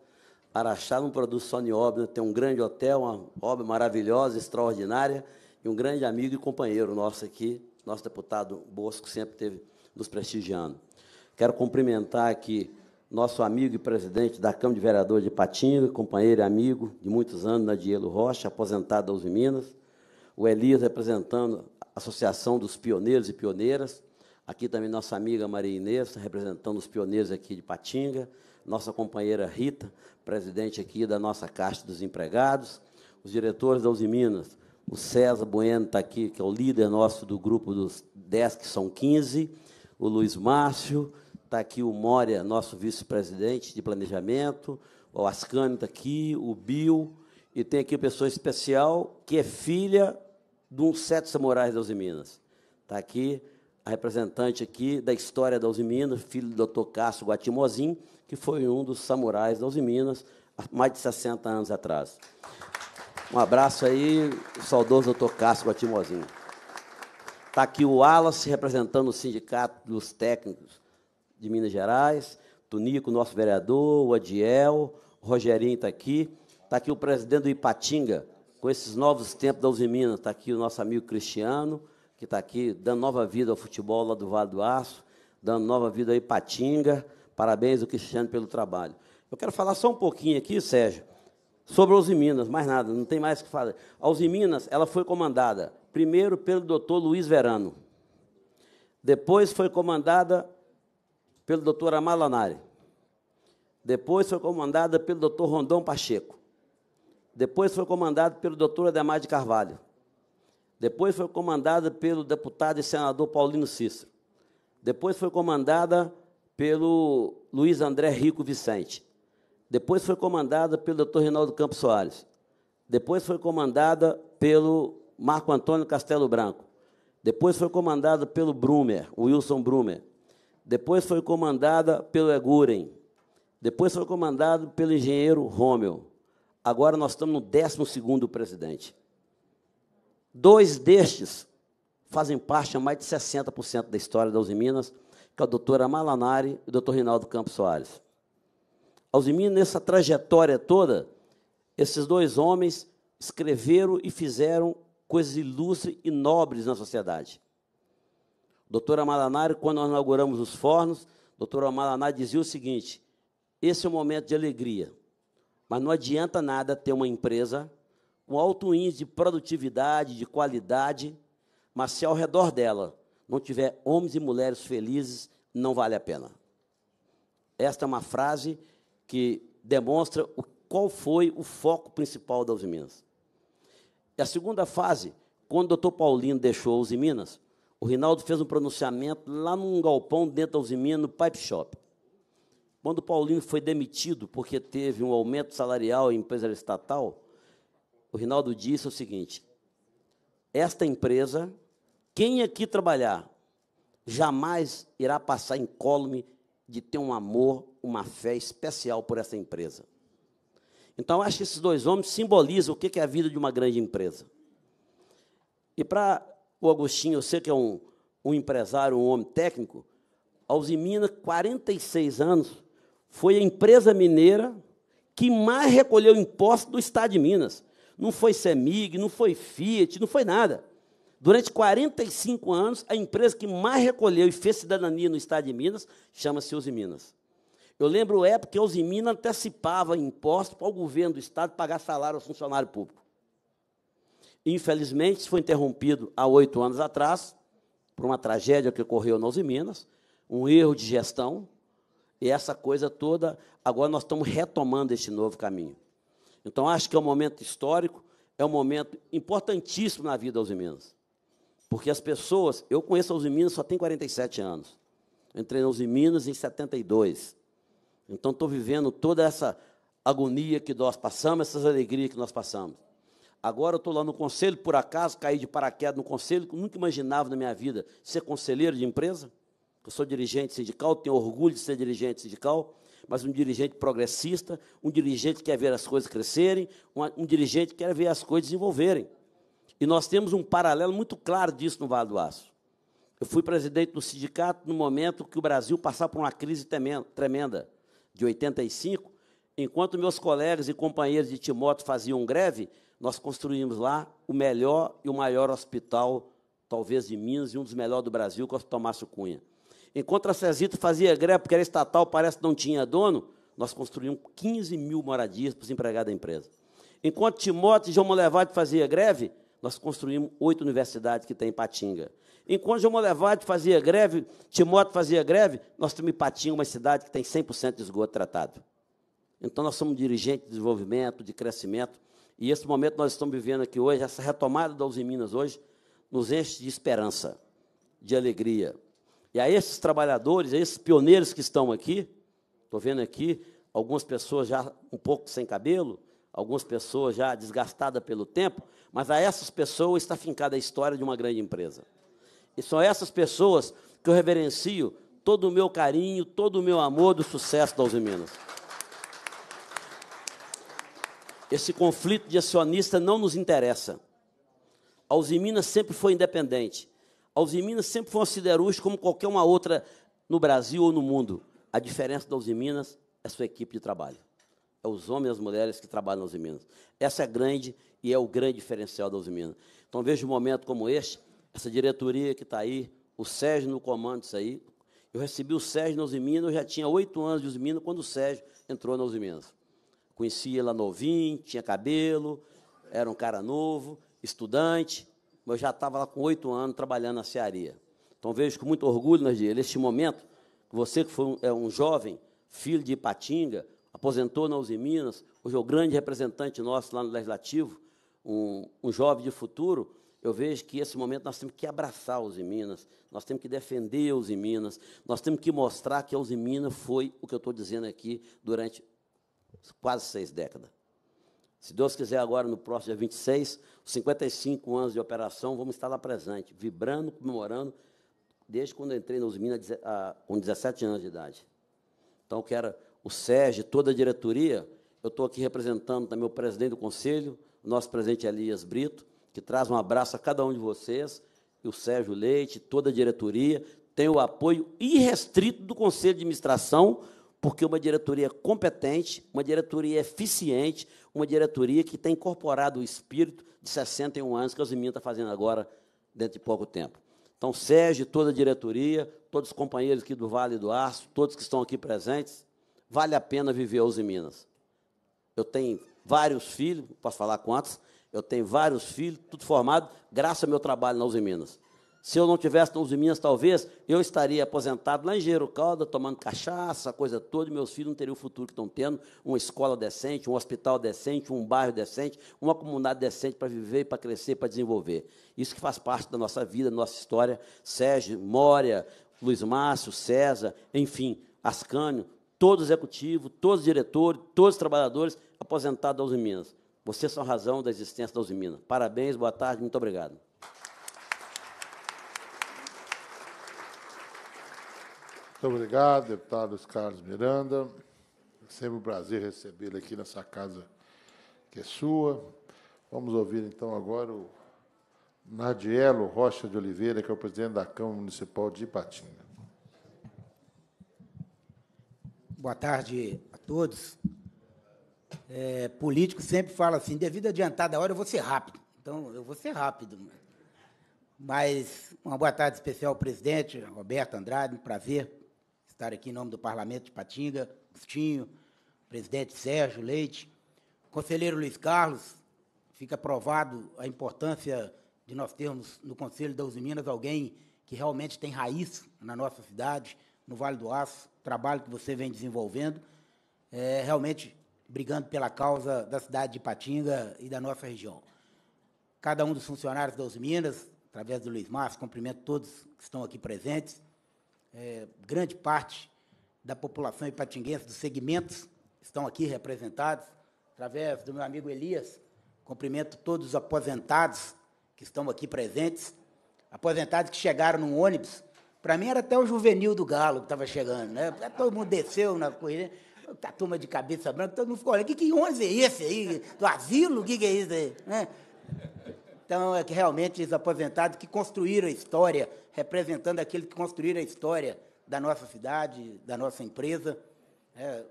para achar um produto de Obra, tem um grande hotel, uma obra maravilhosa, extraordinária e um grande amigo e companheiro nosso aqui, nosso deputado Bosco, sempre teve nos prestigiando. Quero cumprimentar aqui nosso amigo e presidente da Câmara de Vereadores de Patinga, companheiro e amigo de muitos anos, Nadielo né, Rocha, aposentado da Uzi Minas, o Elias representando a Associação dos Pioneiros e Pioneiras, aqui também nossa amiga Maria Inês, representando os pioneiros aqui de Patinga, nossa companheira Rita, presidente aqui da nossa Caixa dos Empregados, os diretores da Uzi Minas, o César Bueno está aqui, que é o líder nosso do grupo dos 10, que são 15. O Luiz Márcio, está aqui o Mória, nosso vice-presidente de planejamento. O Ascani está aqui, o Bill. E tem aqui uma pessoa especial, que é filha de um sete samurais da Uzi Minas. Está aqui a representante aqui da história da Uzi Minas, filho do Dr. Cássio Guatimozin, que foi um dos samurais da Uzi Minas há mais de 60 anos atrás. Um abraço aí, saudoso doutor Cássio Batimozinho. Está aqui o Wallace, representando o Sindicato dos Técnicos de Minas Gerais, Tunico, nosso vereador, o Adiel, o Rogerinho está aqui. Está aqui o presidente do Ipatinga, com esses novos tempos da Minas. Está aqui o nosso amigo Cristiano, que está aqui dando nova vida ao futebol lá do Vale do Aço, dando nova vida ao Ipatinga. Parabéns ao Cristiano pelo trabalho. Eu quero falar só um pouquinho aqui, Sérgio, sobre os Minas, mais nada, não tem mais o que fazer. A Uzi Minas, ela foi comandada primeiro pelo doutor Luiz Verano, depois foi comandada pelo doutor Amar Lanari, depois foi comandada pelo doutor Rondão Pacheco, depois foi comandada pelo doutor Ademar de Carvalho, depois foi comandada pelo deputado e senador Paulino Cícero, depois foi comandada pelo Luiz André Rico Vicente, depois foi comandada pelo Dr. Reinaldo Campos Soares. Depois foi comandada pelo Marco Antônio Castelo Branco. Depois foi comandada pelo Brumer, Wilson Brumer. Depois foi comandada pelo Eguren. Depois foi comandado pelo engenheiro Rômel. Agora nós estamos no 12 presidente. Dois destes fazem parte a mais de 60% da história da Uzi Minas, que é o doutor Amalanari e o doutor Rinaldo Campos Soares. Alzimir, nessa trajetória toda, esses dois homens escreveram e fizeram coisas ilustres e nobres na sociedade. Doutora Malanari, quando nós inauguramos os fornos, doutora Malanari dizia o seguinte: esse é um momento de alegria, mas não adianta nada ter uma empresa com alto índice de produtividade, de qualidade, mas se ao redor dela não tiver homens e mulheres felizes, não vale a pena. Esta é uma frase que demonstra o, qual foi o foco principal da minas. E a segunda fase, quando o doutor Paulino deixou a Minas, o Rinaldo fez um pronunciamento lá num galpão dentro da Minas no Pipe Shop. Quando o Paulinho foi demitido porque teve um aumento salarial em empresa estatal, o Rinaldo disse o seguinte: esta empresa, quem aqui trabalhar, jamais irá passar incólume de ter um amor, uma fé especial por essa empresa. Então, acho que esses dois homens simbolizam o que é a vida de uma grande empresa. E para o Agostinho, eu sei que é um, um empresário, um homem técnico, a Usimina, 46 anos, foi a empresa mineira que mais recolheu imposto do Estado de Minas. Não foi CEMIG, não foi Fiat, não foi nada. Durante 45 anos, a empresa que mais recolheu e fez cidadania no estado de Minas chama-se Uzi Minas. Eu lembro a época que a Uzi Minas antecipava impostos para o governo do estado pagar salário ao funcionário público. Infelizmente, isso foi interrompido há oito anos atrás, por uma tragédia que ocorreu na Uzi Minas, um erro de gestão, e essa coisa toda, agora nós estamos retomando este novo caminho. Então, acho que é um momento histórico, é um momento importantíssimo na vida da Uzi Minas. Porque as pessoas, eu conheço a Uzi Minas só tem 47 anos. Eu entrei na Uzi Minas em 72. Então estou vivendo toda essa agonia que nós passamos, essas alegrias que nós passamos. Agora eu estou lá no conselho, por acaso caí de paraquedas no conselho, que eu nunca imaginava na minha vida ser conselheiro de empresa. Eu sou dirigente sindical, tenho orgulho de ser dirigente sindical, mas um dirigente progressista, um dirigente que quer ver as coisas crescerem, um, um dirigente que quer ver as coisas desenvolverem. E nós temos um paralelo muito claro disso no Vale do Aço. Eu fui presidente do sindicato no momento que o Brasil passava por uma crise tremenda, de 85. Enquanto meus colegas e companheiros de Timóteo faziam greve, nós construímos lá o melhor e o maior hospital, talvez de Minas, e um dos melhores do Brasil, que é o Hospital Márcio Cunha. Enquanto a Cesito fazia greve porque era estatal, parece que não tinha dono, nós construímos 15 mil moradias para os empregados da empresa. Enquanto Timóteo e João Molevade faziam greve, nós construímos oito universidades que tem em Patinga. Enquanto João Levade fazia greve, Timóteo fazia greve, nós temos em Patinga uma cidade que tem 100% de esgoto tratado. Então, nós somos dirigentes de desenvolvimento, de crescimento, e esse momento nós estamos vivendo aqui hoje, essa retomada da Uzi Minas hoje, nos enche de esperança, de alegria. E a esses trabalhadores, a esses pioneiros que estão aqui, estou vendo aqui algumas pessoas já um pouco sem cabelo, algumas pessoas já desgastadas pelo tempo, mas a essas pessoas está fincada a história de uma grande empresa. E são essas pessoas que eu reverencio todo o meu carinho, todo o meu amor do sucesso da Uzi Minas. Esse conflito de acionista não nos interessa. A Minas sempre foi independente. A Minas sempre foi uma siderúrgica como qualquer uma outra no Brasil ou no mundo. A diferença da Uzi Minas é sua equipe de trabalho. É os homens e as mulheres que trabalham na Uzi Minas. Essa é a grande e é o grande diferencial da Usiminas. Então, veja um momento como este, essa diretoria que está aí, o Sérgio no comando isso aí. Eu recebi o Sérgio na Usiminas, eu já tinha oito anos de Usiminas quando o Sérgio entrou na Usiminas. Conhecia ela novinho, tinha cabelo, era um cara novo, estudante, mas eu já estava lá com oito anos trabalhando na cearia. Então, vejo com muito orgulho, Nadir, né, neste momento, você que foi um, é um jovem, filho de Ipatinga, aposentou na Usiminas, hoje é o grande representante nosso lá no Legislativo, um, um jovem de futuro, eu vejo que esse momento nós temos que abraçar os em Minas, nós temos que defender os em Minas, nós temos que mostrar que os em Minas foi o que eu estou dizendo aqui durante quase seis décadas. Se Deus quiser, agora no próximo dia 26, 55 anos de operação, vamos estar lá presente, vibrando, comemorando, desde quando eu entrei nos Minas ah, com 17 anos de idade. Então, que era o SERG, toda a diretoria, eu estou aqui representando também o presidente do conselho, o nosso presidente Elias Brito, que traz um abraço a cada um de vocês, e o Sérgio Leite, toda a diretoria, tem o apoio irrestrito do Conselho de Administração, porque uma diretoria competente, uma diretoria eficiente, uma diretoria que tem incorporado o espírito de 61 anos que o Zimino está fazendo agora, dentro de pouco tempo. Então, Sérgio, toda a diretoria, todos os companheiros aqui do Vale do Aço, todos que estão aqui presentes, vale a pena viver os Minas. Eu tenho vários filhos, posso falar quantos, eu tenho vários filhos, tudo formado, graças ao meu trabalho na Uzi Minas. Se eu não tivesse na Uzi Minas, talvez eu estaria aposentado lá em Engenheiro Calda, tomando cachaça, coisa toda, e meus filhos não teriam o futuro que estão tendo, uma escola decente, um hospital decente, um bairro decente, uma comunidade decente para viver, para crescer, para desenvolver. Isso que faz parte da nossa vida, da nossa história. Sérgio, Mória, Luiz Márcio, César, enfim, Ascânio, todo executivo, todos diretores, todos os trabalhadores aposentado da Uzi Minas. Vocês são razão da existência da Uzi Minas. Parabéns, boa tarde, muito obrigado. Muito obrigado, deputado Carlos Miranda. É sempre um prazer recebê-lo aqui nessa casa que é sua. Vamos ouvir, então, agora o Nadielo Rocha de Oliveira, que é o presidente da Câmara Municipal de Ipatinga. Boa tarde a todos é, político sempre fala assim: devido adiantada a hora, eu vou ser rápido. Então, eu vou ser rápido. Mas uma boa tarde especial ao presidente, Roberto Andrade, um prazer estar aqui em nome do Parlamento de Patinga, Agostinho, presidente Sérgio Leite, conselheiro Luiz Carlos, fica provado a importância de nós termos no Conselho da Minas alguém que realmente tem raiz na nossa cidade, no Vale do Aço, o trabalho que você vem desenvolvendo. É, realmente brigando pela causa da cidade de Patinga e da nossa região. Cada um dos funcionários das Minas, através do Luiz Márcio, cumprimento todos que estão aqui presentes. É, grande parte da população ipatinguense, dos segmentos, estão aqui representados. Através do meu amigo Elias, cumprimento todos os aposentados que estão aqui presentes. Aposentados que chegaram num ônibus. Para mim era até o juvenil do Galo que estava chegando, né? Todo mundo desceu na corrida. Tá a turma de cabeça branca, todo mundo ficou olhando, que, que 11 é esse aí? Do asilo? O que, que é isso aí? Né? Então, é que realmente os aposentados que construíram a história, representando aqueles que construíram a história da nossa cidade, da nossa empresa. É,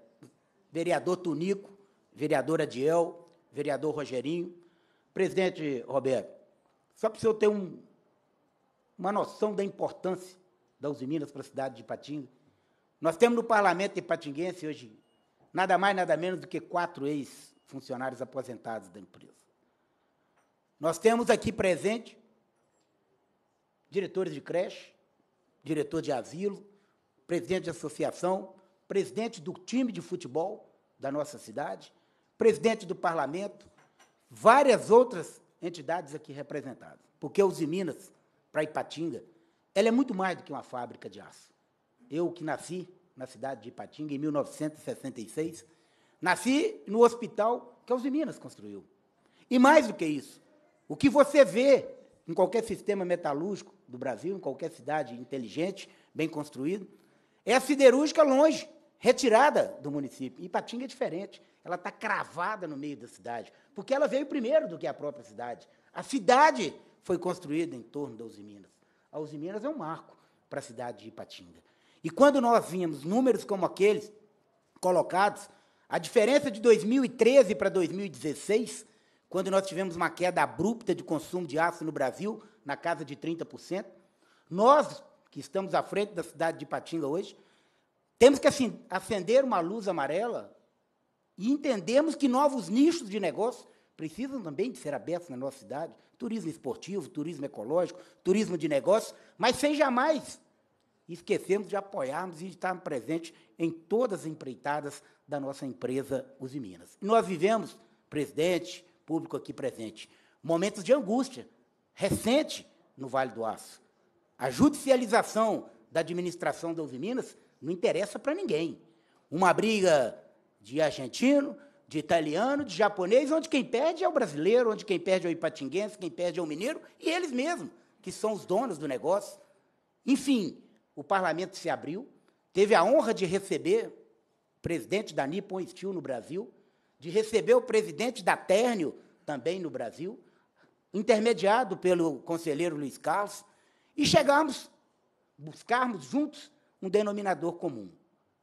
vereador Tunico, vereadora Diel, vereador Rogerinho. Presidente Roberto, só para o senhor ter um, uma noção da importância da Uzi Minas para a cidade de Patinga, nós temos no parlamento de Patinguense hoje nada mais, nada menos do que quatro ex-funcionários aposentados da empresa. Nós temos aqui presente diretores de creche, diretor de asilo, presidente de associação, presidente do time de futebol da nossa cidade, presidente do parlamento, várias outras entidades aqui representadas. Porque o Ziminas Minas, para Ipatinga, ela é muito mais do que uma fábrica de aço. Eu que nasci na cidade de Ipatinga, em 1966. Nasci no hospital que a Uzi Minas construiu. E mais do que isso, o que você vê em qualquer sistema metalúrgico do Brasil, em qualquer cidade inteligente, bem construído, é a siderúrgica longe, retirada do município. Ipatinga é diferente, ela está cravada no meio da cidade, porque ela veio primeiro do que a própria cidade. A cidade foi construída em torno da Uzi Minas. A Uzi Minas é um marco para a cidade de Ipatinga. E quando nós vimos números como aqueles colocados, a diferença de 2013 para 2016, quando nós tivemos uma queda abrupta de consumo de aço no Brasil, na casa de 30%, nós, que estamos à frente da cidade de Patinga hoje, temos que acender uma luz amarela e entendemos que novos nichos de negócio precisam também de ser abertos na nossa cidade. Turismo esportivo, turismo ecológico, turismo de negócios, mas sem jamais esquecemos de apoiarmos e de estarmos presentes em todas as empreitadas da nossa empresa Uzi Minas. nós vivemos, presidente, público aqui presente, momentos de angústia recente no Vale do Aço. A judicialização da administração da Uzi Minas não interessa para ninguém. Uma briga de argentino, de italiano, de japonês, onde quem perde é o brasileiro, onde quem perde é o ipatinguense, quem perde é o mineiro e eles mesmos, que são os donos do negócio. Enfim, o parlamento se abriu, teve a honra de receber o presidente da Nippon Steel no Brasil, de receber o presidente da Térnio também no Brasil, intermediado pelo conselheiro Luiz Carlos, e chegamos, buscarmos juntos um denominador comum.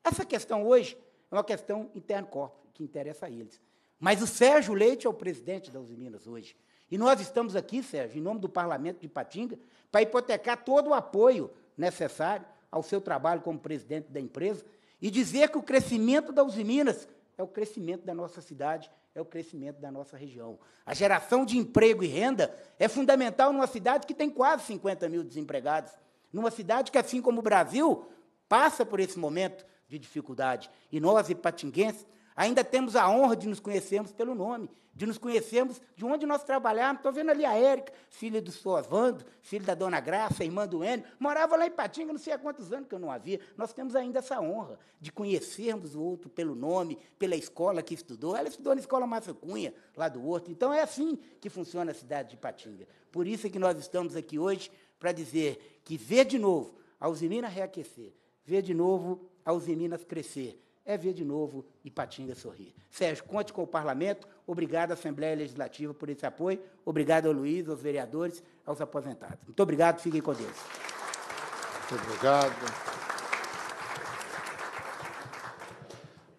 Essa questão hoje é uma questão interno-corpo, que interessa a eles. Mas o Sérgio Leite é o presidente da Usiminas hoje. E nós estamos aqui, Sérgio, em nome do Parlamento de Patinga, para hipotecar todo o apoio necessário ao seu trabalho como presidente da empresa e dizer que o crescimento da Uzi Minas é o crescimento da nossa cidade, é o crescimento da nossa região. A geração de emprego e renda é fundamental numa cidade que tem quase 50 mil desempregados, numa cidade que, assim como o Brasil, passa por esse momento de dificuldade. E nós, ipatinguenses, Ainda temos a honra de nos conhecermos pelo nome, de nos conhecermos de onde nós trabalhamos. Estou vendo ali a Érica, filha do Sovando, filha da Dona Graça, irmã do Enio, morava lá em Patinga, não sei há quantos anos que eu não havia. Nós temos ainda essa honra de conhecermos o outro pelo nome, pela escola que estudou. Ela estudou na escola Massa Cunha, lá do Horto. Então é assim que funciona a cidade de Patinga. Por isso é que nós estamos aqui hoje para dizer que ver de novo a usinina reaquecer, ver de novo a usinina crescer é ver de novo Ipatinga sorrir. Sérgio, conte com o Parlamento. Obrigado à Assembleia Legislativa por esse apoio. Obrigado ao Luiz, aos vereadores, aos aposentados. Muito obrigado, fiquem com Deus. Muito obrigado.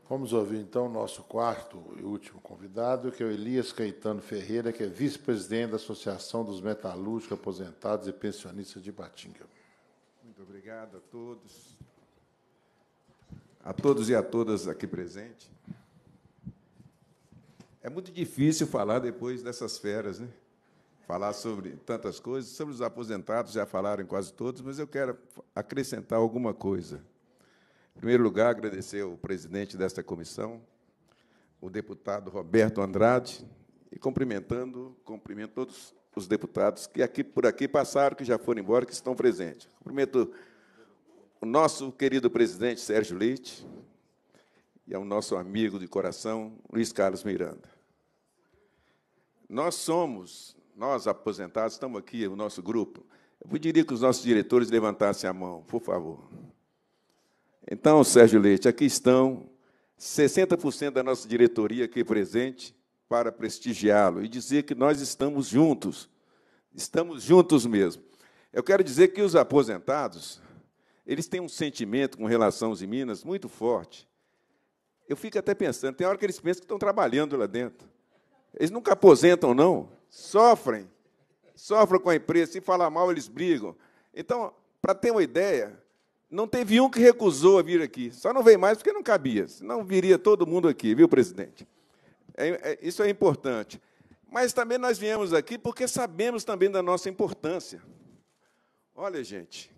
Vamos ouvir então o nosso quarto e último convidado, que é o Elias Caetano Ferreira, que é vice-presidente da Associação dos Metalúrgicos Aposentados e Pensionistas de Ipatinga. Muito obrigado a todos a todos e a todas aqui presentes. É muito difícil falar depois dessas feras, né? Falar sobre tantas coisas, sobre os aposentados, já falaram quase todos, mas eu quero acrescentar alguma coisa. Em primeiro lugar, agradecer ao presidente desta comissão, o deputado Roberto Andrade, e cumprimentando, cumprimento todos os deputados que aqui por aqui passaram, que já foram embora, que estão presentes. Cumprimento o nosso querido presidente Sérgio Leite e ao nosso amigo de coração Luiz Carlos Miranda. Nós somos, nós aposentados, estamos aqui, o nosso grupo. Eu diria que os nossos diretores levantassem a mão, por favor. Então, Sérgio Leite, aqui estão 60% da nossa diretoria aqui presente para prestigiá-lo e dizer que nós estamos juntos. Estamos juntos mesmo. Eu quero dizer que os aposentados, eles têm um sentimento com relação aos Minas muito forte. Eu fico até pensando, tem hora que eles pensam que estão trabalhando lá dentro. Eles nunca aposentam, não. Sofrem. Sofrem com a empresa. Se falar mal, eles brigam. Então, para ter uma ideia, não teve um que recusou a vir aqui. Só não veio mais porque não cabia. Senão viria todo mundo aqui, viu, presidente? É, é, isso é importante. Mas também nós viemos aqui porque sabemos também da nossa importância. Olha, gente,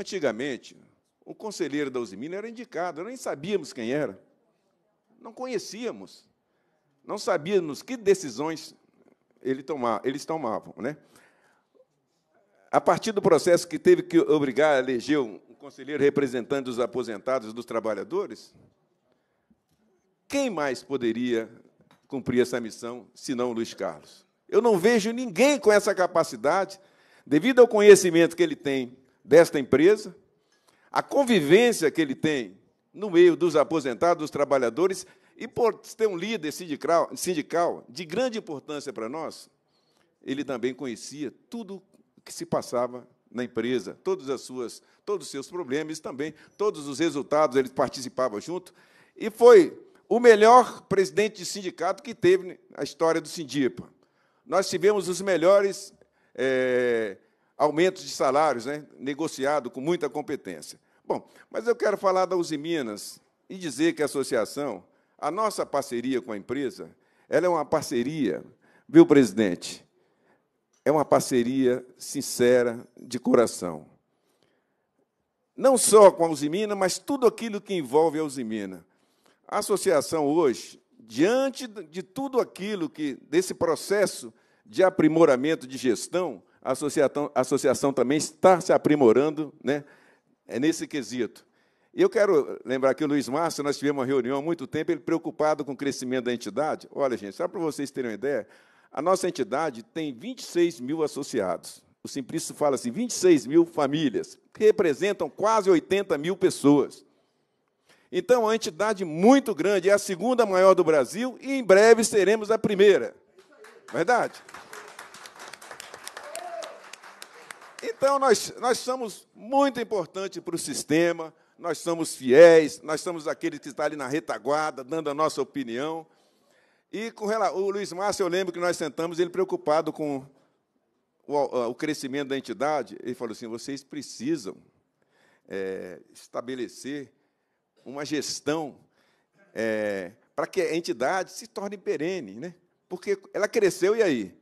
Antigamente, o conselheiro da Uzimina era indicado, nem sabíamos quem era, não conhecíamos, não sabíamos que decisões ele tomava, eles tomavam. Né? A partir do processo que teve que obrigar a eleger um conselheiro representante dos aposentados, dos trabalhadores, quem mais poderia cumprir essa missão senão Luiz Carlos? Eu não vejo ninguém com essa capacidade, devido ao conhecimento que ele tem desta empresa, a convivência que ele tem no meio dos aposentados, dos trabalhadores, e por ter um líder sindical, sindical de grande importância para nós, ele também conhecia tudo o que se passava na empresa, todas as suas, todos os seus problemas, também todos os resultados, ele participava junto, e foi o melhor presidente de sindicato que teve na história do Sindipa. Nós tivemos os melhores é, aumentos de salários, né, negociado com muita competência. Bom, mas eu quero falar da Uzi Minas e dizer que a associação, a nossa parceria com a empresa, ela é uma parceria, viu, presidente? É uma parceria sincera, de coração. Não só com a Usimina, mas tudo aquilo que envolve a Usimina. A associação hoje, diante de tudo aquilo que desse processo de aprimoramento de gestão, a associação, a associação também está se aprimorando né, é nesse quesito. Eu quero lembrar que o Luiz Márcio, nós tivemos uma reunião há muito tempo, ele preocupado com o crescimento da entidade. Olha, gente, só para vocês terem uma ideia, a nossa entidade tem 26 mil associados. O Simplício fala assim: 26 mil famílias, que representam quase 80 mil pessoas. Então, é uma entidade muito grande, é a segunda maior do Brasil e em breve seremos a primeira. Verdade? Então, nós, nós somos muito importantes para o sistema, nós somos fiéis, nós somos aqueles que estão tá ali na retaguarda, dando a nossa opinião. E com relação, o Luiz Márcio, eu lembro que nós sentamos, ele preocupado com o, o crescimento da entidade, ele falou assim: vocês precisam é, estabelecer uma gestão é, para que a entidade se torne perene, né? porque ela cresceu e aí?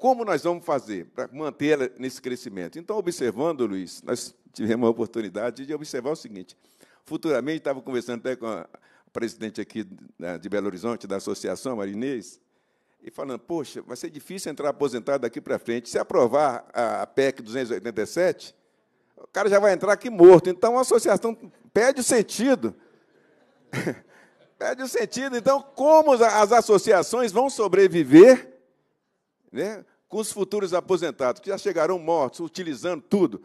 Como nós vamos fazer para mantê-la nesse crescimento? Então, observando, Luiz, nós tivemos a oportunidade de observar o seguinte: futuramente, estava conversando até com a presidente aqui de Belo Horizonte, da associação, Marinês, e falando: poxa, vai ser difícil entrar aposentado daqui para frente. Se aprovar a PEC 287, o cara já vai entrar aqui morto. Então, a associação pede o sentido. *laughs* pede o sentido. Então, como as associações vão sobreviver né, com os futuros aposentados, que já chegarão mortos, utilizando tudo.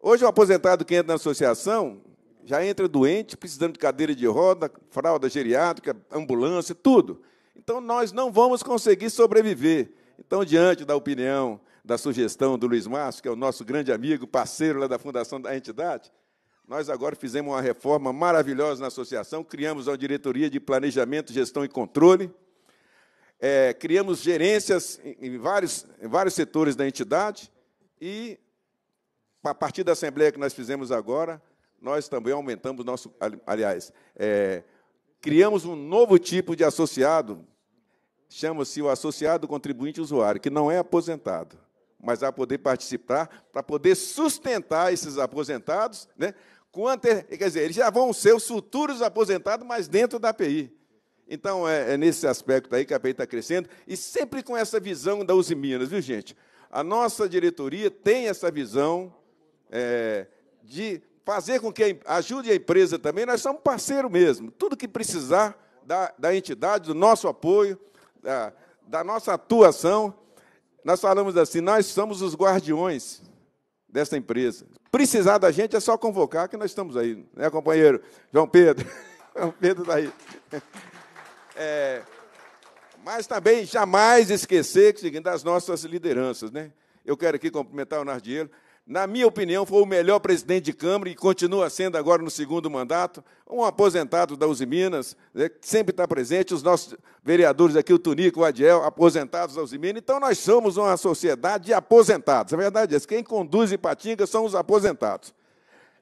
Hoje, o aposentado que entra na associação já entra doente, precisando de cadeira de roda, fralda geriátrica, ambulância, tudo. Então, nós não vamos conseguir sobreviver. Então, diante da opinião, da sugestão do Luiz Márcio, que é o nosso grande amigo, parceiro lá da fundação da entidade, nós agora fizemos uma reforma maravilhosa na associação, criamos uma diretoria de planejamento, gestão e controle, é, criamos gerências em vários, em vários setores da entidade e, a partir da assembleia que nós fizemos agora, nós também aumentamos nosso. Aliás, é, criamos um novo tipo de associado, chama-se o associado contribuinte usuário, que não é aposentado, mas vai poder participar para poder sustentar esses aposentados, né? É, quer dizer, eles já vão ser os futuros aposentados, mas dentro da API. Então, é, é nesse aspecto aí que a PEI está crescendo, e sempre com essa visão da Uzi Minas, viu, gente? A nossa diretoria tem essa visão é, de fazer com que ajude a empresa também, nós somos parceiro mesmo. Tudo que precisar da, da entidade, do nosso apoio, da, da nossa atuação, nós falamos assim, nós somos os guardiões dessa empresa. Precisar da gente é só convocar que nós estamos aí, né, companheiro? João Pedro. *laughs* João Pedro está aí. É, mas também jamais esquecer que, das nossas lideranças. Né? Eu quero aqui cumprimentar o Nardiello. Na minha opinião, foi o melhor presidente de Câmara e continua sendo agora no segundo mandato, um aposentado da Uzi Minas, né, que sempre está presente, os nossos vereadores aqui, o Tunico, o Adiel, aposentados da Uzi Minas. Então, nós somos uma sociedade de aposentados. A é verdade é essa, quem conduz Ipatinga são os aposentados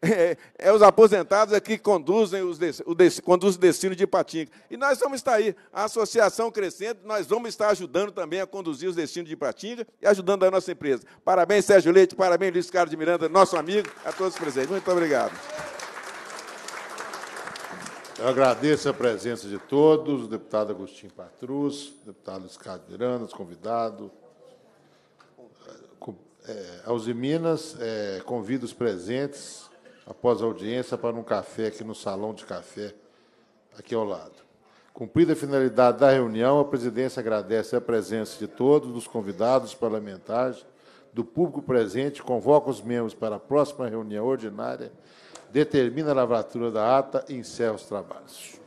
é, é os aposentados é que conduzem os de, o de, conduz o destino de Ipatinga. E nós vamos estar aí, a associação crescendo, nós vamos estar ajudando também a conduzir os destinos de Ipatinga e ajudando a nossa empresa. Parabéns, Sérgio Leite, parabéns, Luiz Carlos de Miranda, nosso amigo, a todos os presentes. Muito obrigado. Eu agradeço a presença de todos, o deputado Agostinho Patrus, o deputado Luiz Carlos de Miranda, os convidados, é, Alziminas, é, convido os presentes após a audiência, para um café aqui no Salão de Café, aqui ao lado. Cumprida a finalidade da reunião, a presidência agradece a presença de todos, dos convidados parlamentares, do público presente, convoca os membros para a próxima reunião ordinária, determina a lavratura da ata e encerra os trabalhos.